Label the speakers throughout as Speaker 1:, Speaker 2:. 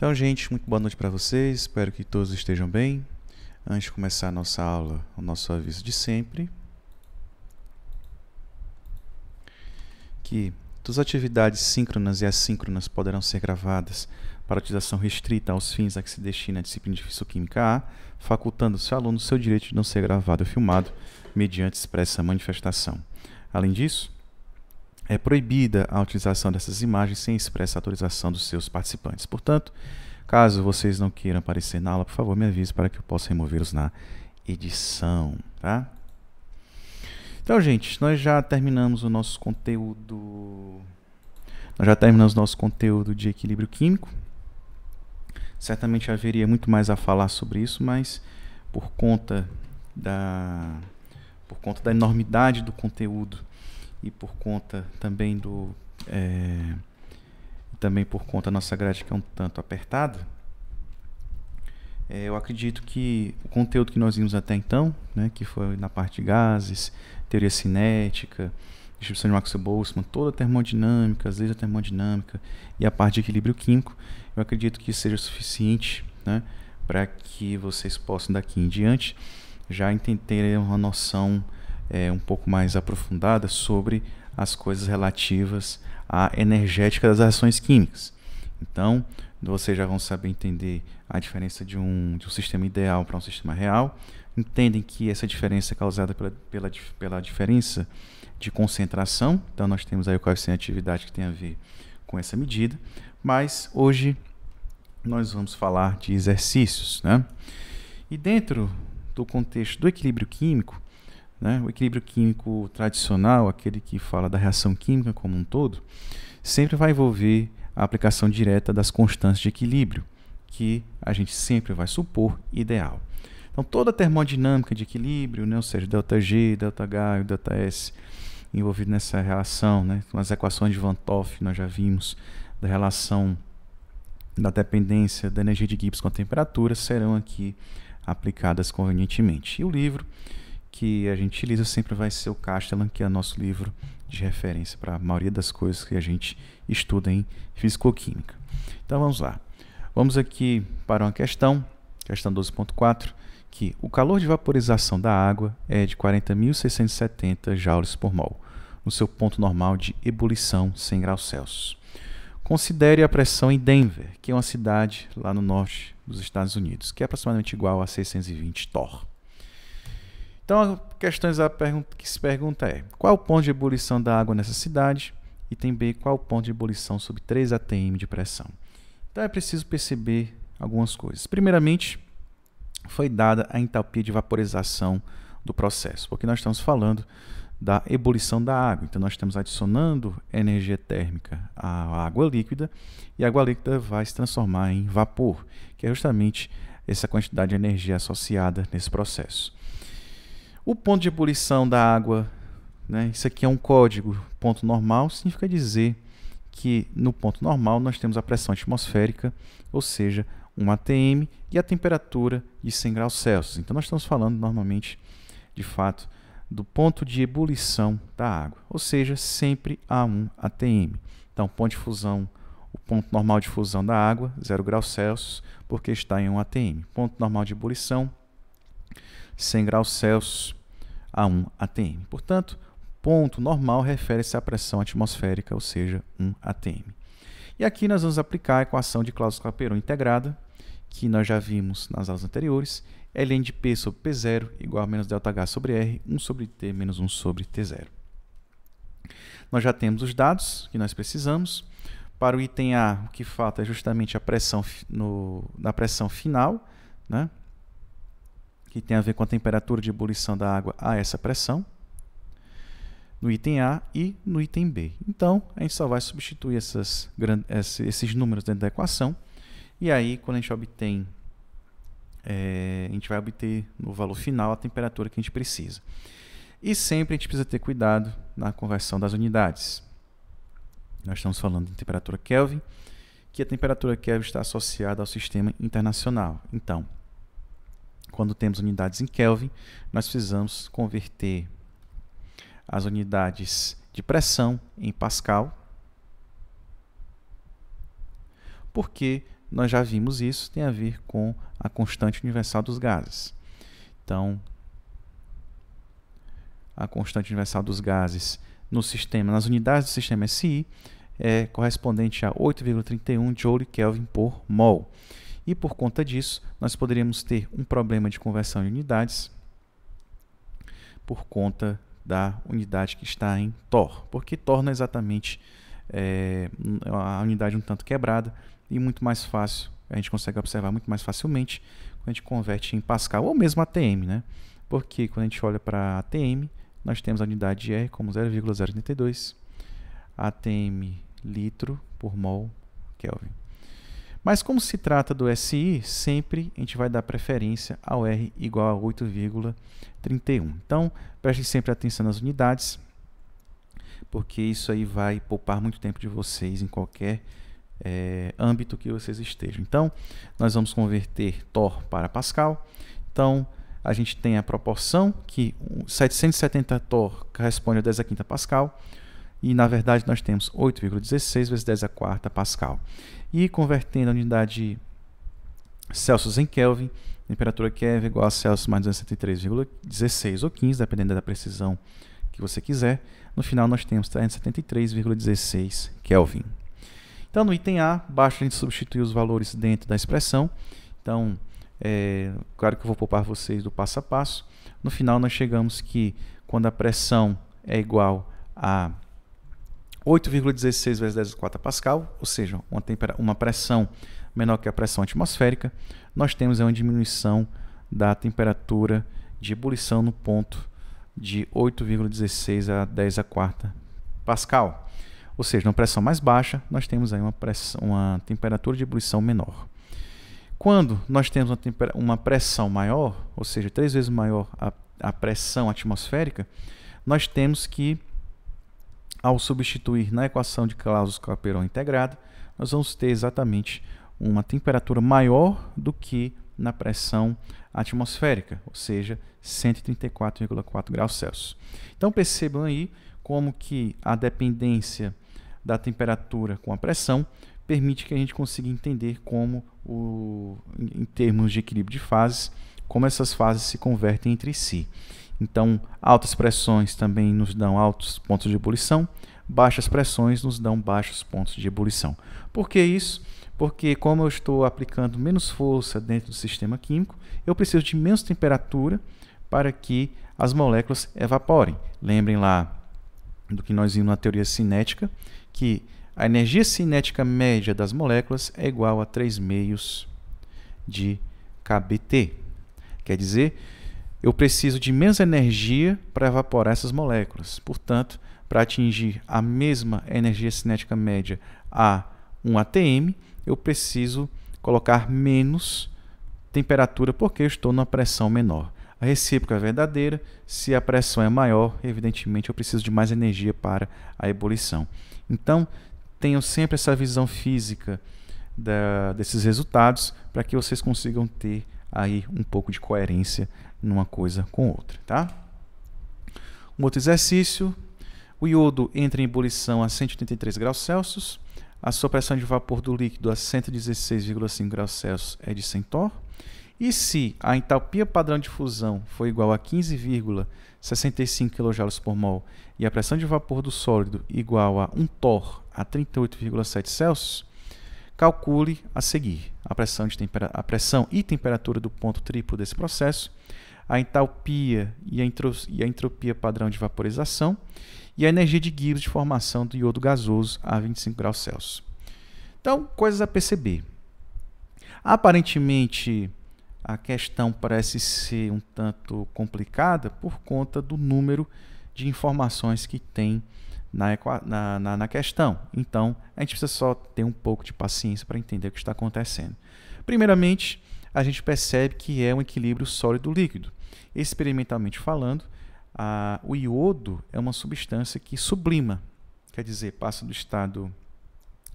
Speaker 1: Então, gente, muito boa noite para vocês. Espero que todos estejam bem. Antes de começar a nossa aula, o nosso aviso de sempre. Que todas as atividades síncronas e assíncronas poderão ser gravadas para utilização restrita aos fins a que se destina a disciplina de Fisioquímica química A, facultando ao seu aluno seu direito de não ser gravado ou filmado mediante expressa manifestação. Além disso, é proibida a utilização dessas imagens sem expressa autorização dos seus participantes. Portanto, caso vocês não queiram aparecer na aula, por favor, me avise para que eu possa removê-los na edição, tá? Então, gente, nós já terminamos o nosso conteúdo nós já terminamos nosso conteúdo de equilíbrio químico. Certamente haveria muito mais a falar sobre isso, mas por conta da por conta da enormidade do conteúdo e por conta também do é, também por conta da nossa grade que é um tanto apertada, é, eu acredito que o conteúdo que nós vimos até então, né, que foi na parte de gases, teoria cinética, distribuição de Max Boltzmann, toda a termodinâmica, às vezes a termodinâmica e a parte de equilíbrio químico, eu acredito que seja suficiente né, para que vocês possam daqui em diante já entenderem uma noção é, um pouco mais aprofundada sobre as coisas relativas à energética das reações químicas. Então, vocês já vão saber entender a diferença de um, de um sistema ideal para um sistema real. Entendem que essa diferença é causada pela, pela, pela diferença de concentração. Então, nós temos aí o coeficiente de atividade que tem a ver com essa medida. Mas hoje nós vamos falar de exercícios. Né? E dentro do contexto do equilíbrio químico, né? O equilíbrio químico tradicional, aquele que fala da reação química como um todo, sempre vai envolver a aplicação direta das constantes de equilíbrio, que a gente sempre vai supor ideal. Então, toda a termodinâmica de equilíbrio, né? ou seja, ΔG, ΔH e ΔS, envolvido nessa relação, né? as equações de Van Toff, nós já vimos, da relação da dependência da energia de Gibbs com a temperatura, serão aqui aplicadas convenientemente. E o livro que a gente utiliza sempre vai ser o Castellan, que é nosso livro de referência para a maioria das coisas que a gente estuda em fisicoquímica. Então vamos lá. Vamos aqui para uma questão, questão 12.4, que o calor de vaporização da água é de 40.670 joules por mol, no seu ponto normal de ebulição 100 graus Celsius. Considere a pressão em Denver, que é uma cidade lá no norte dos Estados Unidos, que é aproximadamente igual a 620 torr. Então, questões a que se pergunta é: qual o ponto de ebulição da água nessa cidade? Item B, qual o ponto de ebulição sob 3 atm de pressão? Então é preciso perceber algumas coisas. Primeiramente, foi dada a entalpia de vaporização do processo, porque nós estamos falando da ebulição da água. Então nós estamos adicionando energia térmica à água líquida e a água líquida vai se transformar em vapor, que é justamente essa quantidade de energia associada nesse processo. O ponto de ebulição da água, né, isso aqui é um código, ponto normal, significa dizer que no ponto normal nós temos a pressão atmosférica, ou seja, 1 atm, e a temperatura de 100 graus Celsius. Então nós estamos falando normalmente, de fato, do ponto de ebulição da água, ou seja, sempre a 1 atm. Então, ponto de fusão, o ponto normal de fusão da água, 0 graus Celsius, porque está em 1 atm. Ponto normal de ebulição, 100 graus Celsius, a 1 atm. Portanto, ponto normal refere-se à pressão atmosférica, ou seja, 1 atm. E aqui nós vamos aplicar a equação de Clausius-Clapeyron integrada, que nós já vimos nas aulas anteriores, ln de P sobre P0 igual a menos ΔH sobre R, 1 sobre T menos 1 sobre T0. Nós já temos os dados que nós precisamos. Para o item A, o que falta é justamente a pressão no, na pressão final, né? que tem a ver com a temperatura de ebulição da água a essa pressão, no item A e no item B. Então, a gente só vai substituir essas, esses números dentro da equação, e aí, quando a gente obtém, é, a gente vai obter no valor final a temperatura que a gente precisa. E sempre a gente precisa ter cuidado na conversão das unidades. Nós estamos falando de temperatura Kelvin, que a temperatura Kelvin está associada ao sistema internacional. Então, quando temos unidades em Kelvin, nós precisamos converter as unidades de pressão em Pascal, porque nós já vimos isso, tem a ver com a constante universal dos gases. Então, a constante universal dos gases no sistema, nas unidades do sistema SI, é correspondente a 8,31 joule Kelvin por mol. E por conta disso, nós poderíamos ter um problema de conversão de unidades por conta da unidade que está em Tor, porque torna é exatamente é, a unidade um tanto quebrada e muito mais fácil, a gente consegue observar muito mais facilmente quando a gente converte em Pascal ou mesmo ATM, né? Porque quando a gente olha para ATM, nós temos a unidade de R como 0,032 ATM litro por mol Kelvin. Mas como se trata do SI, sempre a gente vai dar preferência ao R igual a 8,31. Então, preste sempre atenção nas unidades, porque isso aí vai poupar muito tempo de vocês em qualquer é, âmbito que vocês estejam. Então, nós vamos converter Thor para Pascal. Então, a gente tem a proporção que 770 Thor corresponde a 10 a quinta Pascal, e na verdade nós temos 8,16 vezes 10 a quarta pascal. E convertendo a unidade Celsius em Kelvin, temperatura Kelvin é igual a Celsius mais 273,16 ou 15, dependendo da precisão que você quiser. No final nós temos 373,16 Kelvin. Então no item A, basta a gente substituir os valores dentro da expressão. Então, é, claro que eu vou poupar vocês do passo a passo. No final nós chegamos que quando a pressão é igual a 8,16 vezes 10 a Pascal, ou seja, uma, uma pressão menor que a pressão atmosférica, nós temos uma diminuição da temperatura de ebulição no ponto de 8,16 a 10 a quarta Pascal. Ou seja, na pressão mais baixa, nós temos aí uma, pressão, uma temperatura de ebulição menor. Quando nós temos uma, uma pressão maior, ou seja, três vezes maior a, a pressão atmosférica, nós temos que ao substituir na equação de Clausius-Clapeyron integrada, nós vamos ter exatamente uma temperatura maior do que na pressão atmosférica, ou seja, 134,4 graus Celsius. Então percebam aí como que a dependência da temperatura com a pressão permite que a gente consiga entender como, o, em termos de equilíbrio de fases, como essas fases se convertem entre si. Então, altas pressões também nos dão altos pontos de ebulição, baixas pressões nos dão baixos pontos de ebulição. Por que isso? Porque como eu estou aplicando menos força dentro do sistema químico, eu preciso de menos temperatura para que as moléculas evaporem. Lembrem lá do que nós vimos na teoria cinética, que a energia cinética média das moléculas é igual a 3 meios de kBT. Quer dizer eu preciso de menos energia para evaporar essas moléculas. Portanto, para atingir a mesma energia cinética média a 1 atm, eu preciso colocar menos temperatura porque eu estou numa pressão menor. A recíproca é verdadeira, se a pressão é maior, evidentemente eu preciso de mais energia para a ebulição. Então, tenham sempre essa visão física da, desses resultados para que vocês consigam ter aí um pouco de coerência numa coisa com outra, tá? Um outro exercício, o iodo entra em ebulição a 183 graus Celsius, a sua pressão de vapor do líquido a 116,5 graus Celsius é de 100 torr, e se a entalpia padrão de fusão for igual a 15,65 kJ por mol e a pressão de vapor do sólido igual a 1 torr a 38,7 Celsius, calcule a seguir a pressão, a pressão, e temperatura do ponto triplo desse processo a entalpia e a, entropia padrão de vaporização e a energia de Gibbs de formação do iodo gasoso a 25 graus Celsius. Então, coisas a perceber. Aparentemente, a questão parece ser um tanto complicada por conta do número de informações que tem na, na, na questão. Então, a gente precisa só ter um pouco de paciência para entender o que está acontecendo. Primeiramente, a gente percebe que é um equilíbrio sólido-líquido. Experimentalmente falando, a, o iodo é uma substância que sublima, quer dizer, passa do estado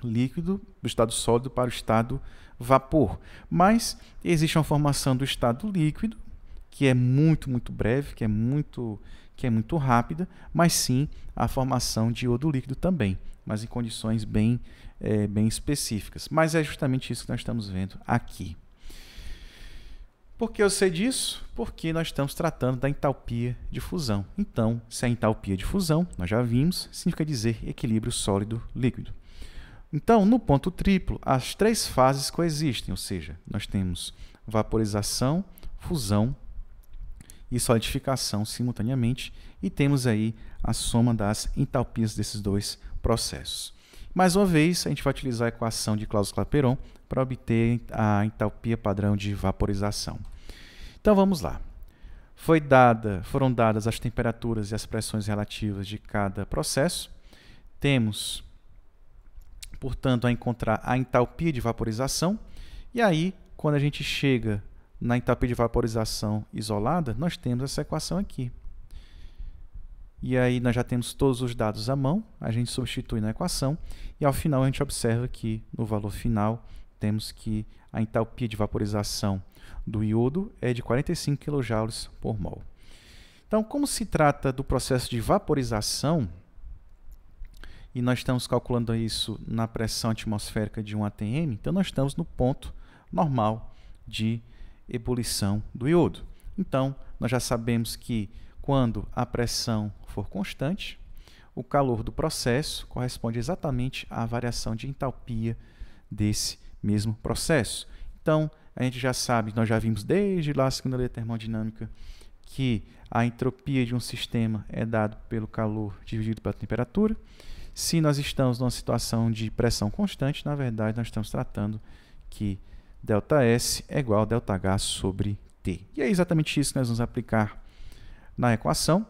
Speaker 1: líquido, do estado sólido para o estado vapor. Mas existe uma formação do estado líquido, que é muito, muito breve, que é muito, que é muito rápida, mas sim a formação de iodo líquido também, mas em condições bem, é, bem específicas. Mas é justamente isso que nós estamos vendo aqui. Por que eu sei disso? Porque nós estamos tratando da entalpia de fusão. Então, se a é entalpia de fusão, nós já vimos, significa dizer equilíbrio sólido-líquido. Então, no ponto triplo, as três fases coexistem, ou seja, nós temos vaporização, fusão e solidificação simultaneamente e temos aí a soma das entalpias desses dois processos. Mais uma vez, a gente vai utilizar a equação de Clausius-Clapeyron para obter a entalpia padrão de vaporização. Então vamos lá. Foi dada, foram dadas as temperaturas e as pressões relativas de cada processo. Temos, portanto, a encontrar a entalpia de vaporização. E aí, quando a gente chega na entalpia de vaporização isolada, nós temos essa equação aqui. E aí nós já temos todos os dados à mão, a gente substitui na equação e ao final a gente observa que no valor final temos que a entalpia de vaporização do iodo é de 45 kJ por mol. Então, como se trata do processo de vaporização, e nós estamos calculando isso na pressão atmosférica de 1 atm, então nós estamos no ponto normal de ebulição do iodo. Então, nós já sabemos que quando a pressão for constante, o calor do processo corresponde exatamente à variação de entalpia desse mesmo processo. Então, a gente já sabe, nós já vimos desde lá a segunda lei da termodinâmica, que a entropia de um sistema é dado pelo calor dividido pela temperatura. Se nós estamos numa situação de pressão constante, na verdade, nós estamos tratando que ΔS é igual a ΔH sobre T. E é exatamente isso que nós vamos aplicar na equação.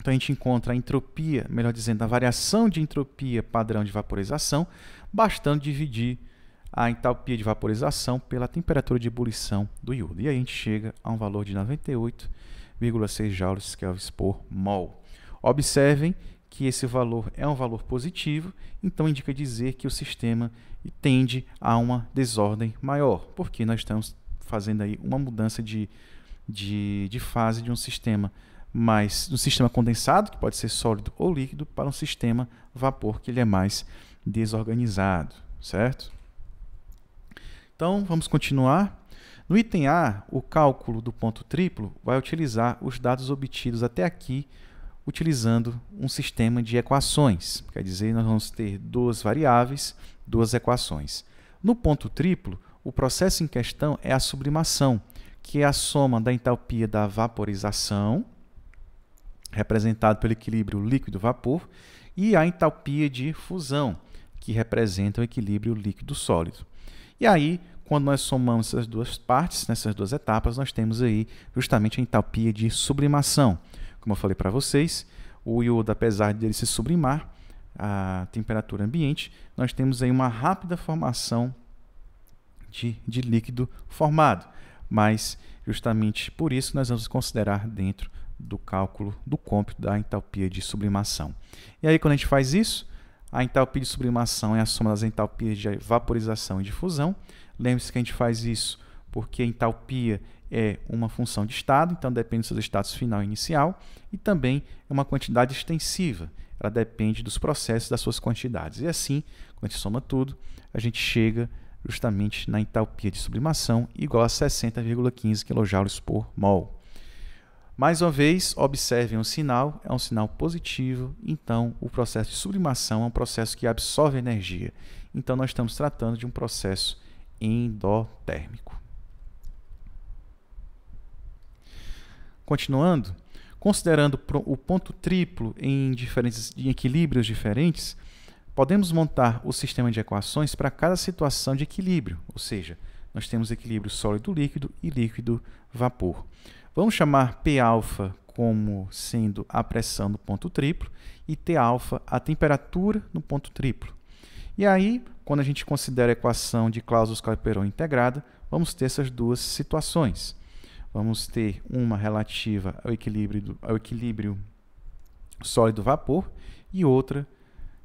Speaker 1: Então, a gente encontra a entropia, melhor dizendo, a variação de entropia padrão de vaporização, bastando dividir a entalpia de vaporização pela temperatura de ebulição do iodo. E aí a gente chega a um valor de 98,6 joules Kelvin por mol. Observem que esse valor é um valor positivo, então indica dizer que o sistema tende a uma desordem maior, porque nós estamos fazendo aí uma mudança de, de, de fase de um sistema mais um sistema condensado, que pode ser sólido ou líquido, para um sistema vapor, que ele é mais desorganizado, certo? Então, vamos continuar. No item A, o cálculo do ponto triplo vai utilizar os dados obtidos até aqui utilizando um sistema de equações. Quer dizer, nós vamos ter duas variáveis, duas equações. No ponto triplo, o processo em questão é a sublimação, que é a soma da entalpia da vaporização, representado pelo equilíbrio líquido-vapor, e a entalpia de fusão, que representa o equilíbrio líquido-sólido. E aí, quando nós somamos essas duas partes, nessas duas etapas, nós temos aí justamente a entalpia de sublimação. Como eu falei para vocês, o iodo, apesar de ele se sublimar à temperatura ambiente, nós temos aí uma rápida formação de, de líquido formado. Mas justamente por isso nós vamos considerar dentro do cálculo do cômpito da entalpia de sublimação. E aí quando a gente faz isso, a entalpia de sublimação é a soma das entalpias de vaporização e difusão. Lembre-se que a gente faz isso porque a entalpia é uma função de estado, então depende dos estados final e inicial, e também é uma quantidade extensiva, ela depende dos processos das suas quantidades. E assim, quando a gente soma tudo, a gente chega justamente na entalpia de sublimação igual a 60,15 kJ por mol. Mais uma vez, observem um sinal, é um sinal positivo, então o processo de sublimação é um processo que absorve energia. Então nós estamos tratando de um processo endotérmico. Continuando, considerando o ponto triplo em, diferentes, em equilíbrios diferentes, podemos montar o sistema de equações para cada situação de equilíbrio, ou seja, nós temos equilíbrio sólido-líquido e líquido-vapor. Vamos chamar P-alfa como sendo a pressão no ponto triplo e T-alfa a temperatura no ponto triplo. E aí, quando a gente considera a equação de Clausius-Clapeyron integrada, vamos ter essas duas situações. Vamos ter uma relativa ao equilíbrio, ao equilíbrio sólido-vapor e outra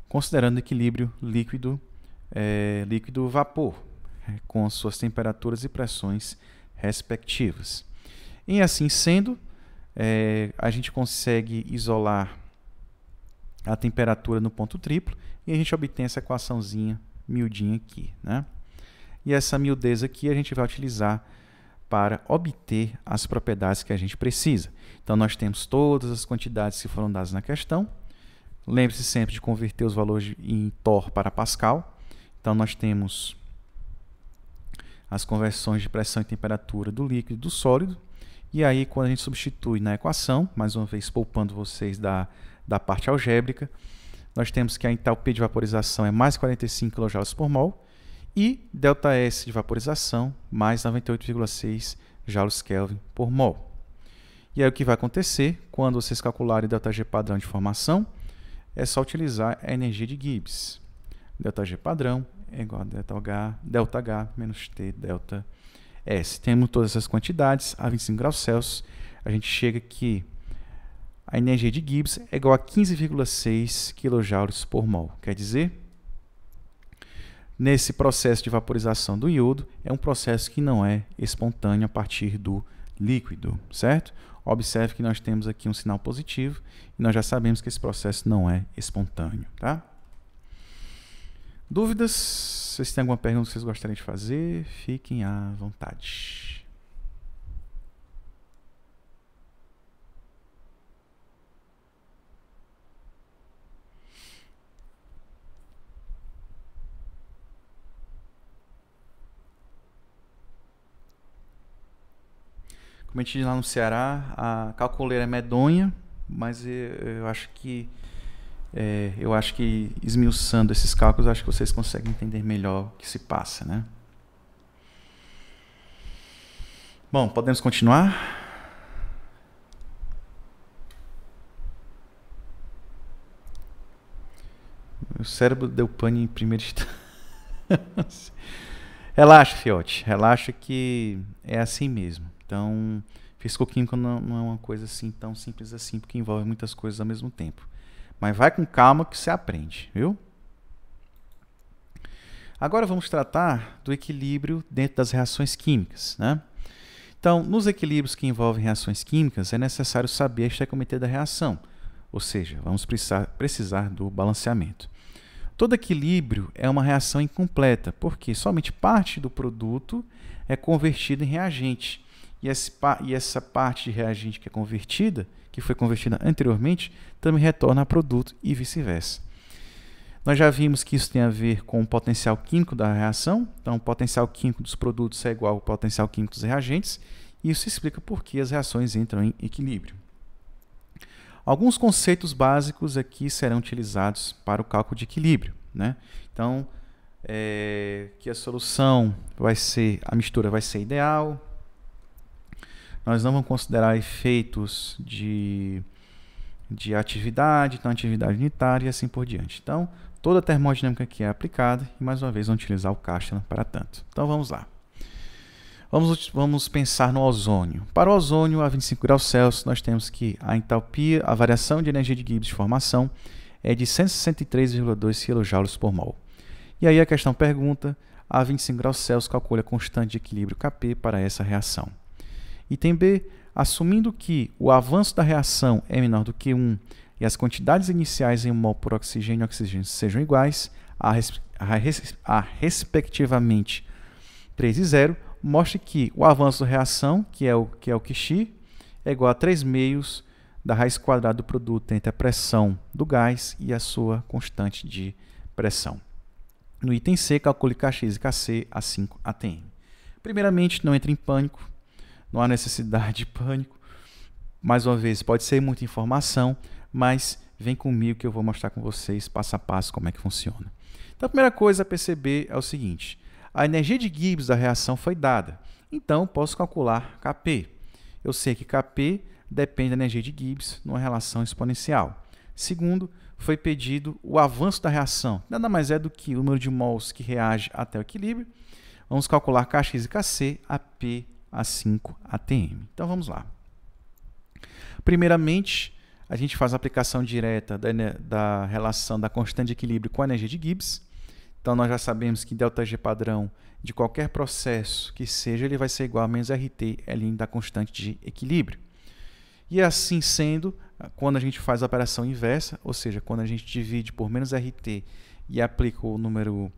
Speaker 1: considerando o equilíbrio líquido-vapor, é, líquido eh, eh, com suas temperaturas e pressões respectivas e assim sendo, é, a gente consegue isolar a temperatura no ponto triplo e a gente obtém essa equaçãozinha miudinha aqui. Né? E essa miudez aqui a gente vai utilizar para obter as propriedades que a gente precisa. Então, nós temos todas as quantidades que foram dadas na questão. Lembre-se sempre de converter os valores em TOR para Pascal. Então, nós temos as conversões de pressão e temperatura do líquido e do sólido. E aí, quando a gente substitui na equação, mais uma vez poupando vocês da, da parte algébrica, nós temos que a entalpia de vaporização é mais 45 kJ por mol e ΔS de vaporização mais 98,6 joules Kelvin por mol. E aí o que vai acontecer quando vocês calcularem o ΔG padrão de formação? É só utilizar a energia de Gibbs. ΔG padrão é igual a ΔH, ΔH menos T delta é, se temos todas essas quantidades a 25 graus Celsius, a gente chega que a energia de Gibbs é igual a 15,6 kJ por mol. Quer dizer, nesse processo de vaporização do iodo, é um processo que não é espontâneo a partir do líquido, certo? Observe que nós temos aqui um sinal positivo e nós já sabemos que esse processo não é espontâneo, tá? Dúvidas? Vocês têm alguma pergunta que vocês gostariam de fazer? Fiquem à vontade. Como a gente diz lá no Ceará, a calcoleira é medonha, mas eu acho que é, eu acho que esmiuçando esses cálculos, acho que vocês conseguem entender melhor o que se passa, né? Bom, podemos continuar? Meu cérebro deu pane em primeiro instante. relaxa, fiote. Relaxa que é assim mesmo. Então, físico químico não, não é uma coisa assim tão simples assim, porque envolve muitas coisas ao mesmo tempo. Mas vai com calma que você aprende, viu? Agora vamos tratar do equilíbrio dentro das reações químicas, né? Então, nos equilíbrios que envolvem reações químicas, é necessário saber a estequiometria da reação, ou seja, vamos precisar, precisar do balanceamento. Todo equilíbrio é uma reação incompleta, porque somente parte do produto é convertido em reagente e, esse, e essa parte de reagente que é convertida, que foi convertida anteriormente, também retorna a produto e vice-versa. Nós já vimos que isso tem a ver com o potencial químico da reação, então o potencial químico dos produtos é igual ao potencial químico dos reagentes, e isso explica por que as reações entram em equilíbrio. Alguns conceitos básicos aqui serão utilizados para o cálculo de equilíbrio. Né? Então, é, que a solução vai ser, a mistura vai ser ideal, nós não vamos considerar efeitos de, de atividade, então atividade unitária e assim por diante. Então, toda a termodinâmica que é aplicada, e mais uma vez, vamos utilizar o Kastner para tanto. Então, vamos lá. Vamos, vamos pensar no ozônio. Para o ozônio, a 25 graus Celsius, nós temos que a entalpia, a variação de energia de Gibbs de formação é de 163,2 kJ por mol. E aí a questão pergunta, a 25 graus Celsius, calcule a constante de equilíbrio Kp para essa reação. Item B, assumindo que o avanço da reação é menor do que 1 e as quantidades iniciais em mol por oxigênio e oxigênio sejam iguais a, res, a, res, a respectivamente 3 e 0, mostre que o avanço da reação, que é o que é o Xi, é igual a 3 meios da raiz quadrada do produto entre a pressão do gás e a sua constante de pressão. No item C, calcule Kx e Kc a 5 atm. Primeiramente, não entre em pânico, não há necessidade de pânico. Mais uma vez, pode ser muita informação, mas vem comigo que eu vou mostrar com vocês passo a passo como é que funciona. Então, a primeira coisa a perceber é o seguinte: a energia de Gibbs da reação foi dada, então posso calcular Kp. Eu sei que Kp depende da energia de Gibbs numa relação exponencial. Segundo, foi pedido o avanço da reação, nada mais é do que o número de mols que reage até o equilíbrio. Vamos calcular Kx e Kc a P a 5 ATM. Então vamos lá. Primeiramente, a gente faz a aplicação direta da, da, relação da constante de equilíbrio com a energia de Gibbs. Então nós já sabemos que ΔG padrão de qualquer processo que seja, ele vai ser igual a menos RT, ln da constante de equilíbrio. E assim sendo, quando a gente faz a operação inversa, ou seja, quando a gente divide por menos RT e aplica o número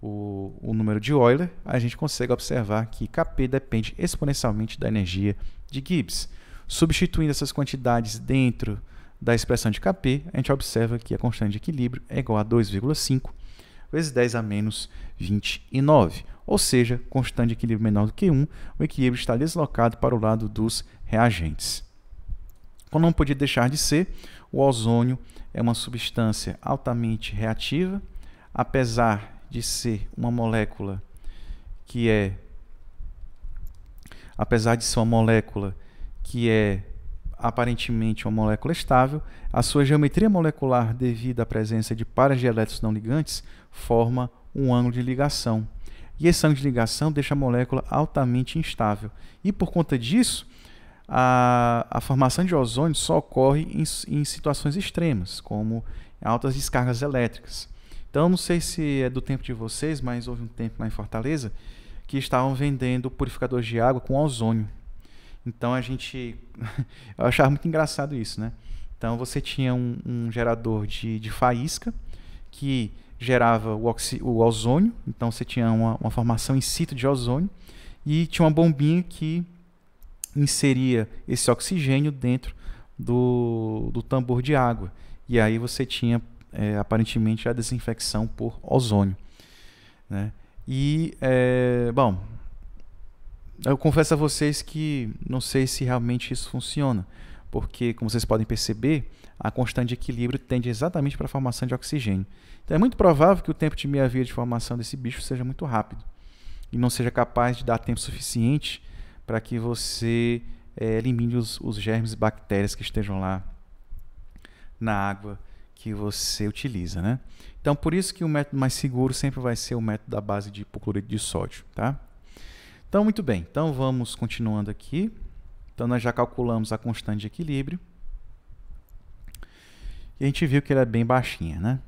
Speaker 1: o, o número de Euler, a gente consegue observar que Kp depende exponencialmente da energia de Gibbs. Substituindo essas quantidades dentro da expressão de Kp, a gente observa que a constante de equilíbrio é igual a 2,5 vezes 10 a menos 29. Ou seja, constante de equilíbrio menor do que 1, o equilíbrio está deslocado para o lado dos reagentes. Como não podia deixar de ser, o ozônio é uma substância altamente reativa, apesar de ser uma molécula que é, apesar de ser uma molécula que é aparentemente uma molécula estável, a sua geometria molecular, devido à presença de pares de elétrons não ligantes, forma um ângulo de ligação. E esse ângulo de ligação deixa a molécula altamente instável. E por conta disso, a, a formação de ozônio só ocorre em, em situações extremas, como altas descargas elétricas. Então, não sei se é do tempo de vocês, mas houve um tempo lá em Fortaleza que estavam vendendo purificador de água com ozônio. Então, a gente. Eu achava muito engraçado isso, né? Então, você tinha um, um gerador de, de faísca que gerava o, oxi, o ozônio, então você tinha uma, uma formação in situ de ozônio, e tinha uma bombinha que inseria esse oxigênio dentro do, do tambor de água. E aí você tinha é, aparentemente a desinfecção por ozônio. Né? E, é, bom, eu confesso a vocês que não sei se realmente isso funciona, porque, como vocês podem perceber, a constante de equilíbrio tende exatamente para a formação de oxigênio. Então, é muito provável que o tempo de meia-via de formação desse bicho seja muito rápido e não seja capaz de dar tempo suficiente para que você é, elimine os, os germes e bactérias que estejam lá na água que você utiliza, né? Então, por isso que o método mais seguro sempre vai ser o método da base de hipocloreto de sódio, tá? Então, muito bem. Então, vamos continuando aqui. Então, nós já calculamos a constante de equilíbrio. E a gente viu que ela é bem baixinha, né?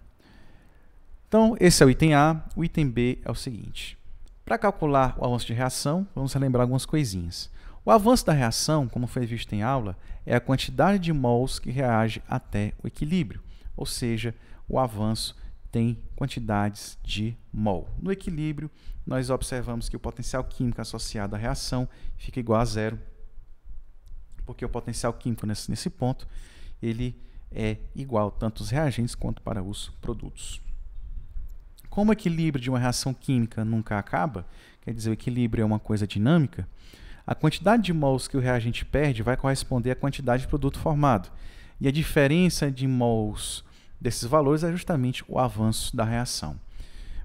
Speaker 1: Então, esse é o item A. O item B é o seguinte. Para calcular o avanço de reação, vamos relembrar algumas coisinhas. O avanço da reação, como foi visto em aula, é a quantidade de mols que reage até o equilíbrio ou seja, o avanço tem quantidades de mol. No equilíbrio, nós observamos que o potencial químico associado à reação fica igual a zero, porque o potencial químico nesse, nesse ponto ele é igual tanto os reagentes quanto para os produtos. Como o equilíbrio de uma reação química nunca acaba, quer dizer, o equilíbrio é uma coisa dinâmica, a quantidade de mols que o reagente perde vai corresponder à quantidade de produto formado. E a diferença de mols desses valores é justamente o avanço da reação.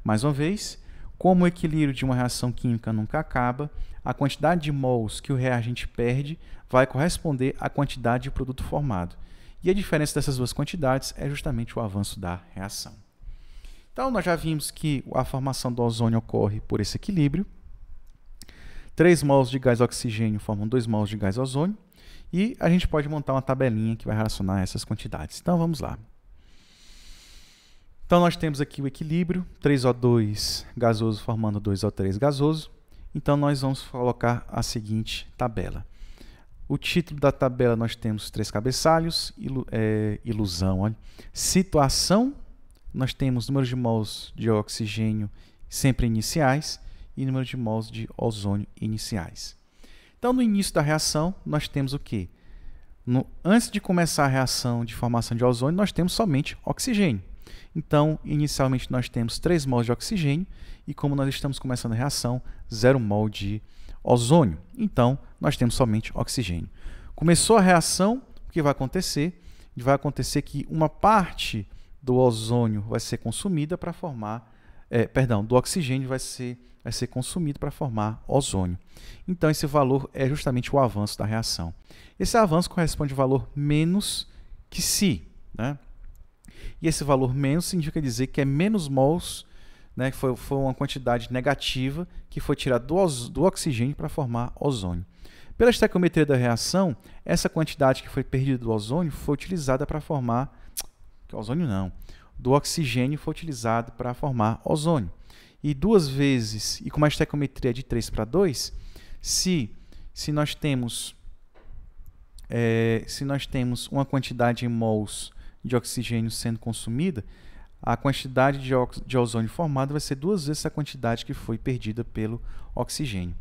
Speaker 1: Mais uma vez, como o equilíbrio de uma reação química nunca acaba, a quantidade de mols que o reagente perde vai corresponder à quantidade de produto formado. E a diferença dessas duas quantidades é justamente o avanço da reação. Então, nós já vimos que a formação do ozônio ocorre por esse equilíbrio. 3 mols de gás oxigênio formam 2 mols de gás ozônio. E a gente pode montar uma tabelinha que vai relacionar essas quantidades. Então, vamos lá. Então nós temos aqui o equilíbrio, 3O2 gasoso formando 2O3 gasoso. Então nós vamos colocar a seguinte tabela. O título da tabela nós temos três cabeçalhos, ilu é, ilusão, olha. situação, nós temos número de mols de oxigênio sempre iniciais e número de mols de ozônio iniciais. Então, no início da reação, nós temos o quê? No, antes de começar a reação de formação de ozônio, nós temos somente oxigênio. Então, inicialmente nós temos 3 mols de oxigênio e como nós estamos começando a reação, 0 mol de ozônio. Então, nós temos somente oxigênio. Começou a reação, o que vai acontecer? Vai acontecer que uma parte do ozônio vai ser consumida para formar, é, perdão, do oxigênio vai ser, vai ser consumido para formar ozônio. Então, esse valor é justamente o avanço da reação. Esse avanço corresponde ao valor menos que si, né? E esse valor menos significa dizer que é menos mols, né, que foi, foi uma quantidade negativa que foi tirada do, do oxigênio para formar ozônio. Pela estequiometria da reação, essa quantidade que foi perdida do ozônio foi utilizada para formar. Ozônio não. Do oxigênio foi utilizado para formar ozônio. E duas vezes, e com uma estequiometria de 3 para 2, se, se nós temos é, se nós temos uma quantidade em mols de oxigênio sendo consumida, a quantidade de, de ozônio formado vai ser duas vezes a quantidade que foi perdida pelo oxigênio.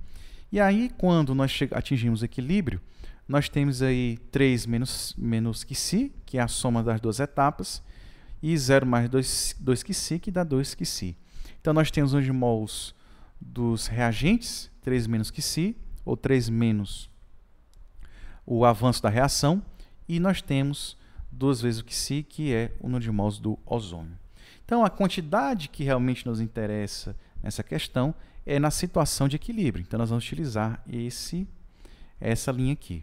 Speaker 1: E aí, quando nós atingimos equilíbrio, nós temos aí 3 menos, menos que si, que é a soma das duas etapas, e 0 mais 2 que si, que dá 2 que si. Então, nós temos os mols dos reagentes, 3 menos que si, ou 3 menos o avanço da reação, e nós temos duas vezes o que se que é o número de moles do ozônio. Então, a quantidade que realmente nos interessa nessa questão é na situação de equilíbrio. Então, nós vamos utilizar esse, essa linha aqui.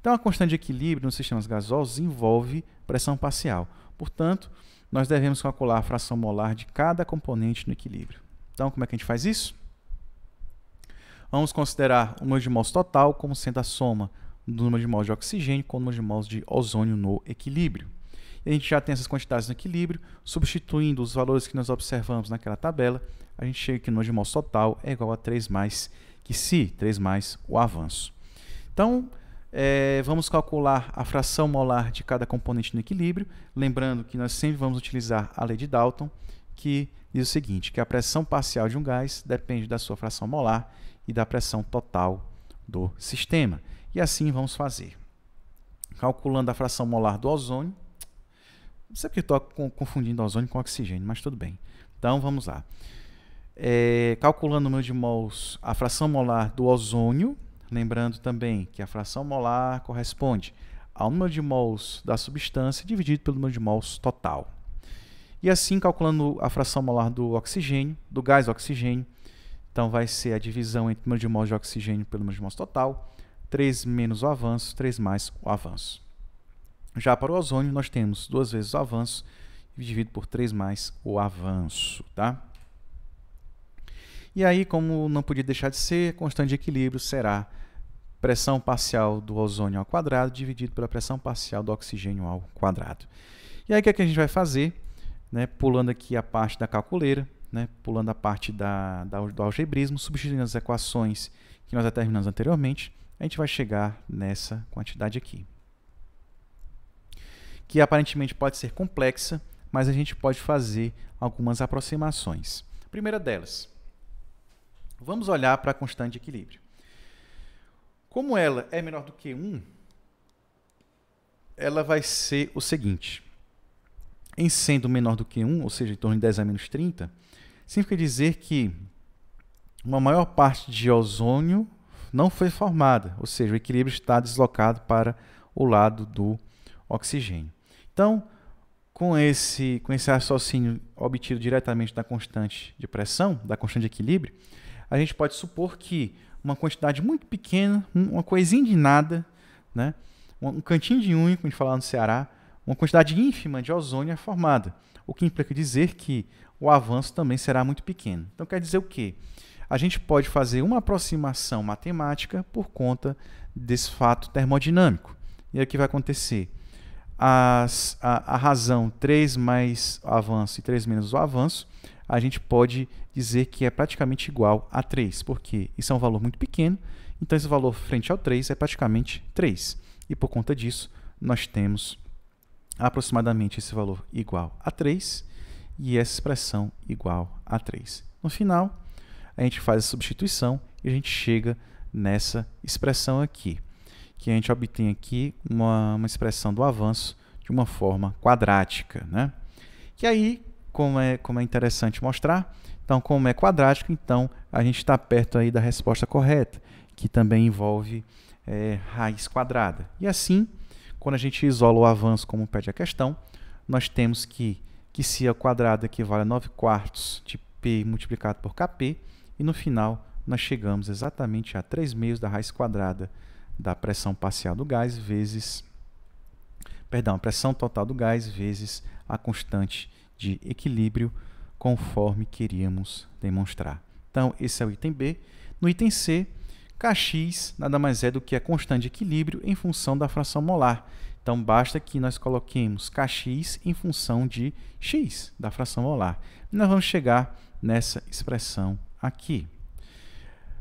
Speaker 1: Então, a constante de equilíbrio nos sistemas gasosos envolve pressão parcial. Portanto, nós devemos calcular a fração molar de cada componente no equilíbrio. Então, como é que a gente faz isso? Vamos considerar o número de moles total como sendo a soma do número de mols de oxigênio com o número de mols de ozônio no equilíbrio. E a gente já tem essas quantidades no equilíbrio, substituindo os valores que nós observamos naquela tabela, a gente chega que o número de mols total é igual a 3 mais que se 3 mais o avanço. Então, é, vamos calcular a fração molar de cada componente no equilíbrio, lembrando que nós sempre vamos utilizar a lei de Dalton, que diz o seguinte, que a pressão parcial de um gás depende da sua fração molar e da pressão total do sistema. E assim vamos fazer. Calculando a fração molar do ozônio. sei que estou confundindo ozônio com oxigênio, mas tudo bem. Então vamos lá. É, calculando o número de mols, a fração molar do ozônio, lembrando também que a fração molar corresponde ao número de mols da substância dividido pelo número de mols total. E assim, calculando a fração molar do oxigênio, do gás oxigênio, então vai ser a divisão entre o número de mols de oxigênio pelo número de mols total, 3 menos o avanço, 3 mais o avanço. Já para o ozônio, nós temos duas vezes o avanço, dividido por 3 mais o avanço, tá? E aí, como não podia deixar de ser, constante de equilíbrio será pressão parcial do ozônio ao quadrado dividido pela pressão parcial do oxigênio ao quadrado. E aí, o que, é que a gente vai fazer? Né? Pulando aqui a parte da calculeira, né, pulando a parte da, da, do algebrismo, substituindo as equações que nós determinamos anteriormente, a gente vai chegar nessa quantidade aqui. Que aparentemente pode ser complexa, mas a gente pode fazer algumas aproximações. primeira delas, vamos olhar para a constante de equilíbrio. Como ela é menor do que 1, ela vai ser o seguinte. Em sendo menor do que 1, ou seja, em torno de 10 a menos 30, Significa dizer que uma maior parte de ozônio não foi formada, ou seja, o equilíbrio está deslocado para o lado do oxigênio. Então, com esse, com esse raciocínio obtido diretamente da constante de pressão, da constante de equilíbrio, a gente pode supor que uma quantidade muito pequena, uma coisinha de nada, né? um cantinho de unha, como a gente fala no Ceará, uma quantidade ínfima de ozônio é formada, o que implica dizer que o avanço também será muito pequeno. Então, quer dizer o quê? A gente pode fazer uma aproximação matemática por conta desse fato termodinâmico. E aí o que vai acontecer? As, a, a razão 3 mais o avanço e 3 menos o avanço, a gente pode dizer que é praticamente igual a 3, porque isso é um valor muito pequeno, então esse valor frente ao 3 é praticamente 3. E por conta disso, nós temos aproximadamente esse valor igual a 3 e essa expressão igual a 3. No final, a gente faz a substituição e a gente chega nessa expressão aqui, que a gente obtém aqui uma, uma expressão do avanço de uma forma quadrática. Né? E aí, como é, como é interessante mostrar, então, como é quadrático, então a gente está perto aí da resposta correta, que também envolve é, raiz quadrada. E assim, quando a gente isola o avanço como pede a questão, nós temos que, que se ao quadrado equivale a 9 quartos de P multiplicado por Kp, e no final nós chegamos exatamente a 3 meios da raiz quadrada da pressão parcial do gás vezes, perdão, a pressão total do gás vezes a constante de equilíbrio conforme queríamos demonstrar. Então, esse é o item B. No item C, Kx nada mais é do que a constante de equilíbrio em função da fração molar. Então, basta que nós coloquemos Kx em função de x, da fração molar. E nós vamos chegar nessa expressão aqui.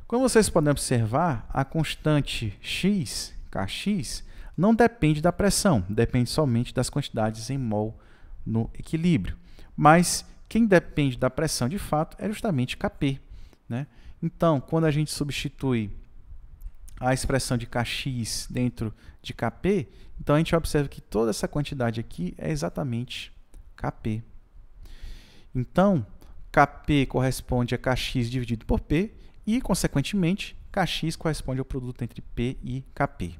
Speaker 1: Como vocês podem observar, a constante x, Kx, não depende da pressão, depende somente das quantidades em mol no equilíbrio. Mas quem depende da pressão de fato é justamente Kp. Né? Então, quando a gente substitui a expressão de Kx dentro de Kp, então a gente observa que toda essa quantidade aqui é exatamente Kp. Então, Kp corresponde a Kx dividido por P e, consequentemente, Kx corresponde ao produto entre P e Kp.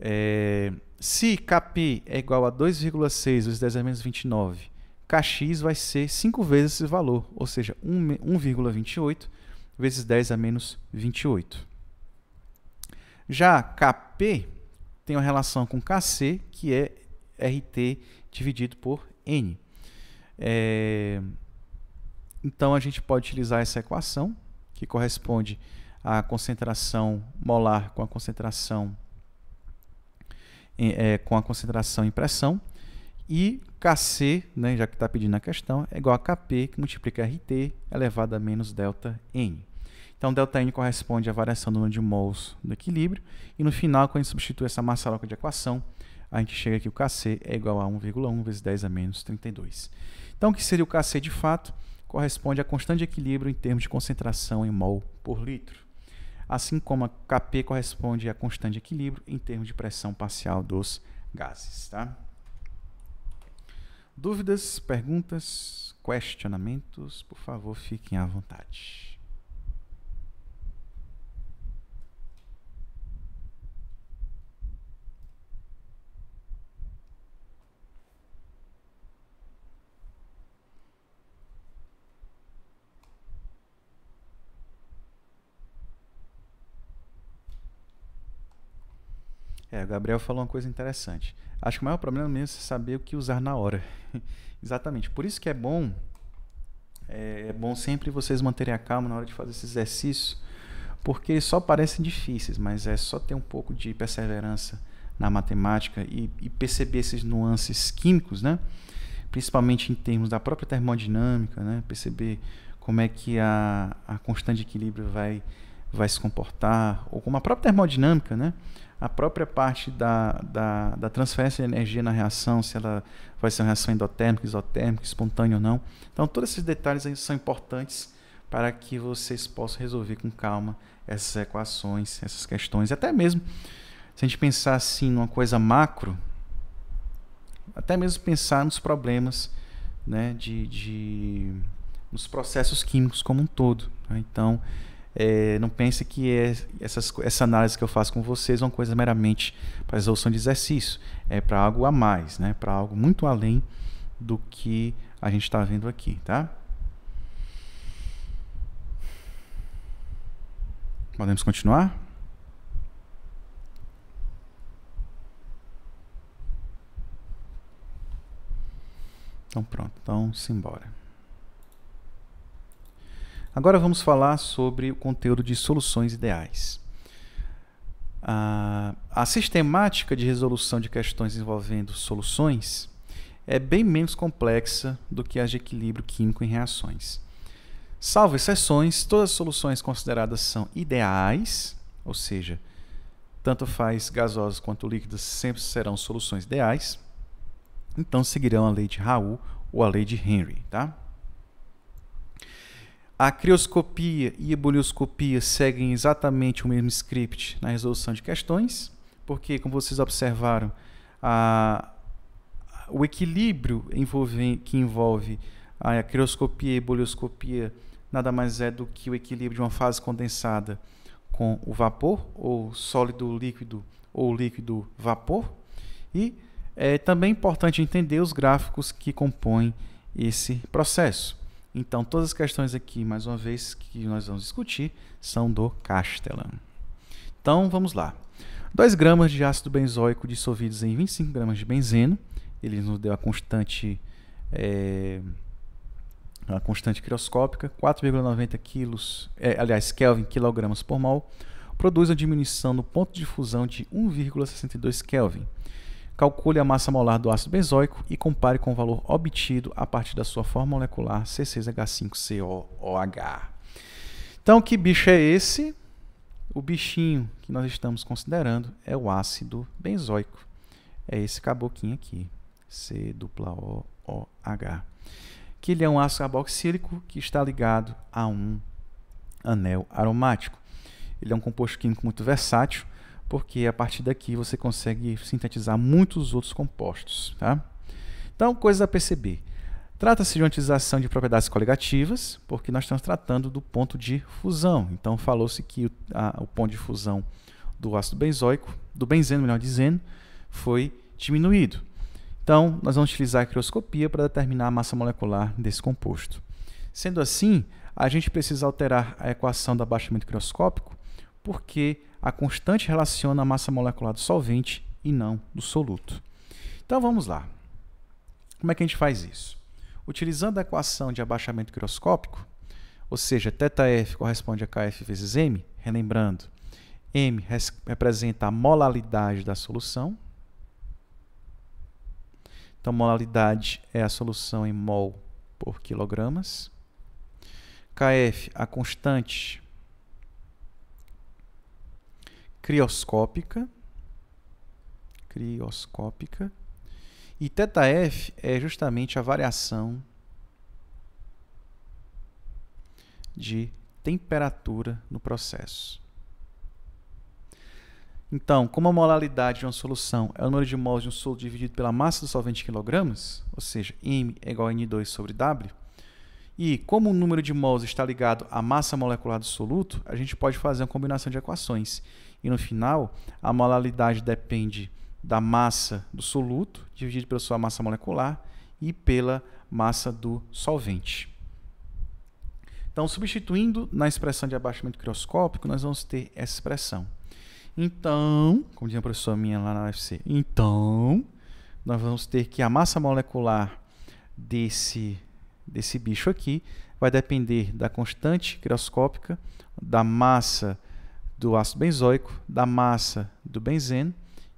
Speaker 1: É, se Kp é igual a 2,6 vezes 10 a menos 29, Kx vai ser 5 vezes esse valor, ou seja, 1,28 vezes 10 a menos 28. Já Kp tem uma relação com Kc, que é RT dividido por N. É... Então a gente pode utilizar essa equação, que corresponde à concentração molar com a concentração é, com a concentração em pressão. E Kc, né, já que está pedindo a questão, é igual a Kp, que multiplica RT elevado a menos delta N. Então, ΔN corresponde à variação do número de mols do equilíbrio. E no final, quando a gente substitui essa massa loca de equação, a gente chega que o Kc é igual a 1,1 vezes 10 a menos 32. Então, o que seria o Kc de fato? Corresponde à constante de equilíbrio em termos de concentração em mol por litro. Assim como a Kp corresponde à constante de equilíbrio em termos de pressão parcial dos gases. Tá? Dúvidas, perguntas, questionamentos, por favor, fiquem à vontade. É, o Gabriel falou uma coisa interessante. Acho que o maior problema mesmo é saber o que usar na hora. Exatamente. Por isso que é bom é, é, bom sempre vocês manterem a calma na hora de fazer esses exercícios, porque só parecem difíceis, mas é só ter um pouco de perseverança na matemática e, e perceber esses nuances químicos, né? principalmente em termos da própria termodinâmica, né? perceber como é que a, a constante de equilíbrio vai, vai se comportar, ou como a própria termodinâmica, né? a própria parte da, da, da, transferência de energia na reação, se ela vai ser uma reação endotérmica, isotérmica, espontânea ou não. Então, todos esses detalhes são importantes para que vocês possam resolver com calma essas equações, essas questões. E até mesmo, se a gente pensar assim numa coisa macro, até mesmo pensar nos problemas né, de, de nos processos químicos como um todo. Né. Então, é, não pense que é essas, essa análise que eu faço com vocês é uma coisa meramente para resolução de exercício. É para algo a mais, né? para algo muito além do que a gente está vendo aqui. Tá? Podemos continuar? Então pronto, então simbora. Agora vamos falar sobre o conteúdo de soluções ideais. A, a sistemática de resolução de questões envolvendo soluções é bem menos complexa do que as de equilíbrio químico em reações. Salvo exceções, todas as soluções consideradas são ideais, ou seja, tanto faz gasosos quanto líquidas sempre serão soluções ideais, então seguirão a lei de Raoult ou a lei de Henry, tá? A crioscopia e ebolioscopia seguem exatamente o mesmo script na resolução de questões, porque, como vocês observaram, a, o equilíbrio envolve, que envolve a crioscopia e ebolioscopia nada mais é do que o equilíbrio de uma fase condensada com o vapor, ou sólido líquido, ou líquido vapor. E é também importante entender os gráficos que compõem esse processo. Então, todas as questões aqui, mais uma vez, que nós vamos discutir são do Castellan. Então, vamos lá. 2 gramas de ácido benzoico dissolvidos em 25 gramas de benzeno. Ele nos deu a constante, é, a constante crioscópica, 4,90 quilos, é, aliás, Kelvin, quilogramas por mol, produz a diminuição no ponto de fusão de 1,62 Kelvin. Calcule a massa molar do ácido benzoico e compare com o valor obtido a partir da sua forma molecular C6H5COOH. Então, que bicho é esse? O bichinho que nós estamos considerando é o ácido benzoico. É esse caboquinho aqui, C dupla O, -O H, que ele é um ácido carboxílico que está ligado a um anel aromático. Ele é um composto químico muito versátil, porque a partir daqui você consegue sintetizar muitos outros compostos. Tá? Então, coisas a perceber. Trata-se de uma utilização de propriedades coligativas, porque nós estamos tratando do ponto de fusão. Então, falou-se que o, a, o, ponto de fusão do ácido benzoico, do benzeno, melhor dizendo, foi diminuído. Então, nós vamos utilizar a crioscopia para determinar a massa molecular desse composto. Sendo assim, a gente precisa alterar a equação do abaixamento crioscópico, porque a constante relaciona a massa molecular do solvente e não do soluto. Então vamos lá. Como é que a gente faz isso? Utilizando a equação de abaixamento quiroscópico, ou seja, θF corresponde a Kf vezes m, relembrando, m representa a molalidade da solução. Então, molalidade é a solução em mol por quilogramas. Kf, a constante crioscópica. Crioscópica. E θF é justamente a variação de temperatura no processo. Então, como a molalidade de uma solução é o número de mols de um solo dividido pela massa do solvente em quilogramas, ou seja, M é igual a N2 sobre W, e como o número de mols está ligado à massa molecular do soluto, a gente pode fazer uma combinação de equações. E no final, a molalidade depende da massa do soluto dividido pela sua massa molecular e pela massa do solvente. Então, substituindo na expressão de abaixamento crioscópico, nós vamos ter essa expressão. Então, como dizia a professora minha lá na UFC, então, nós vamos ter que a massa molecular desse desse bicho aqui vai depender da constante crioscópica, da massa do ácido benzoico, da massa do benzeno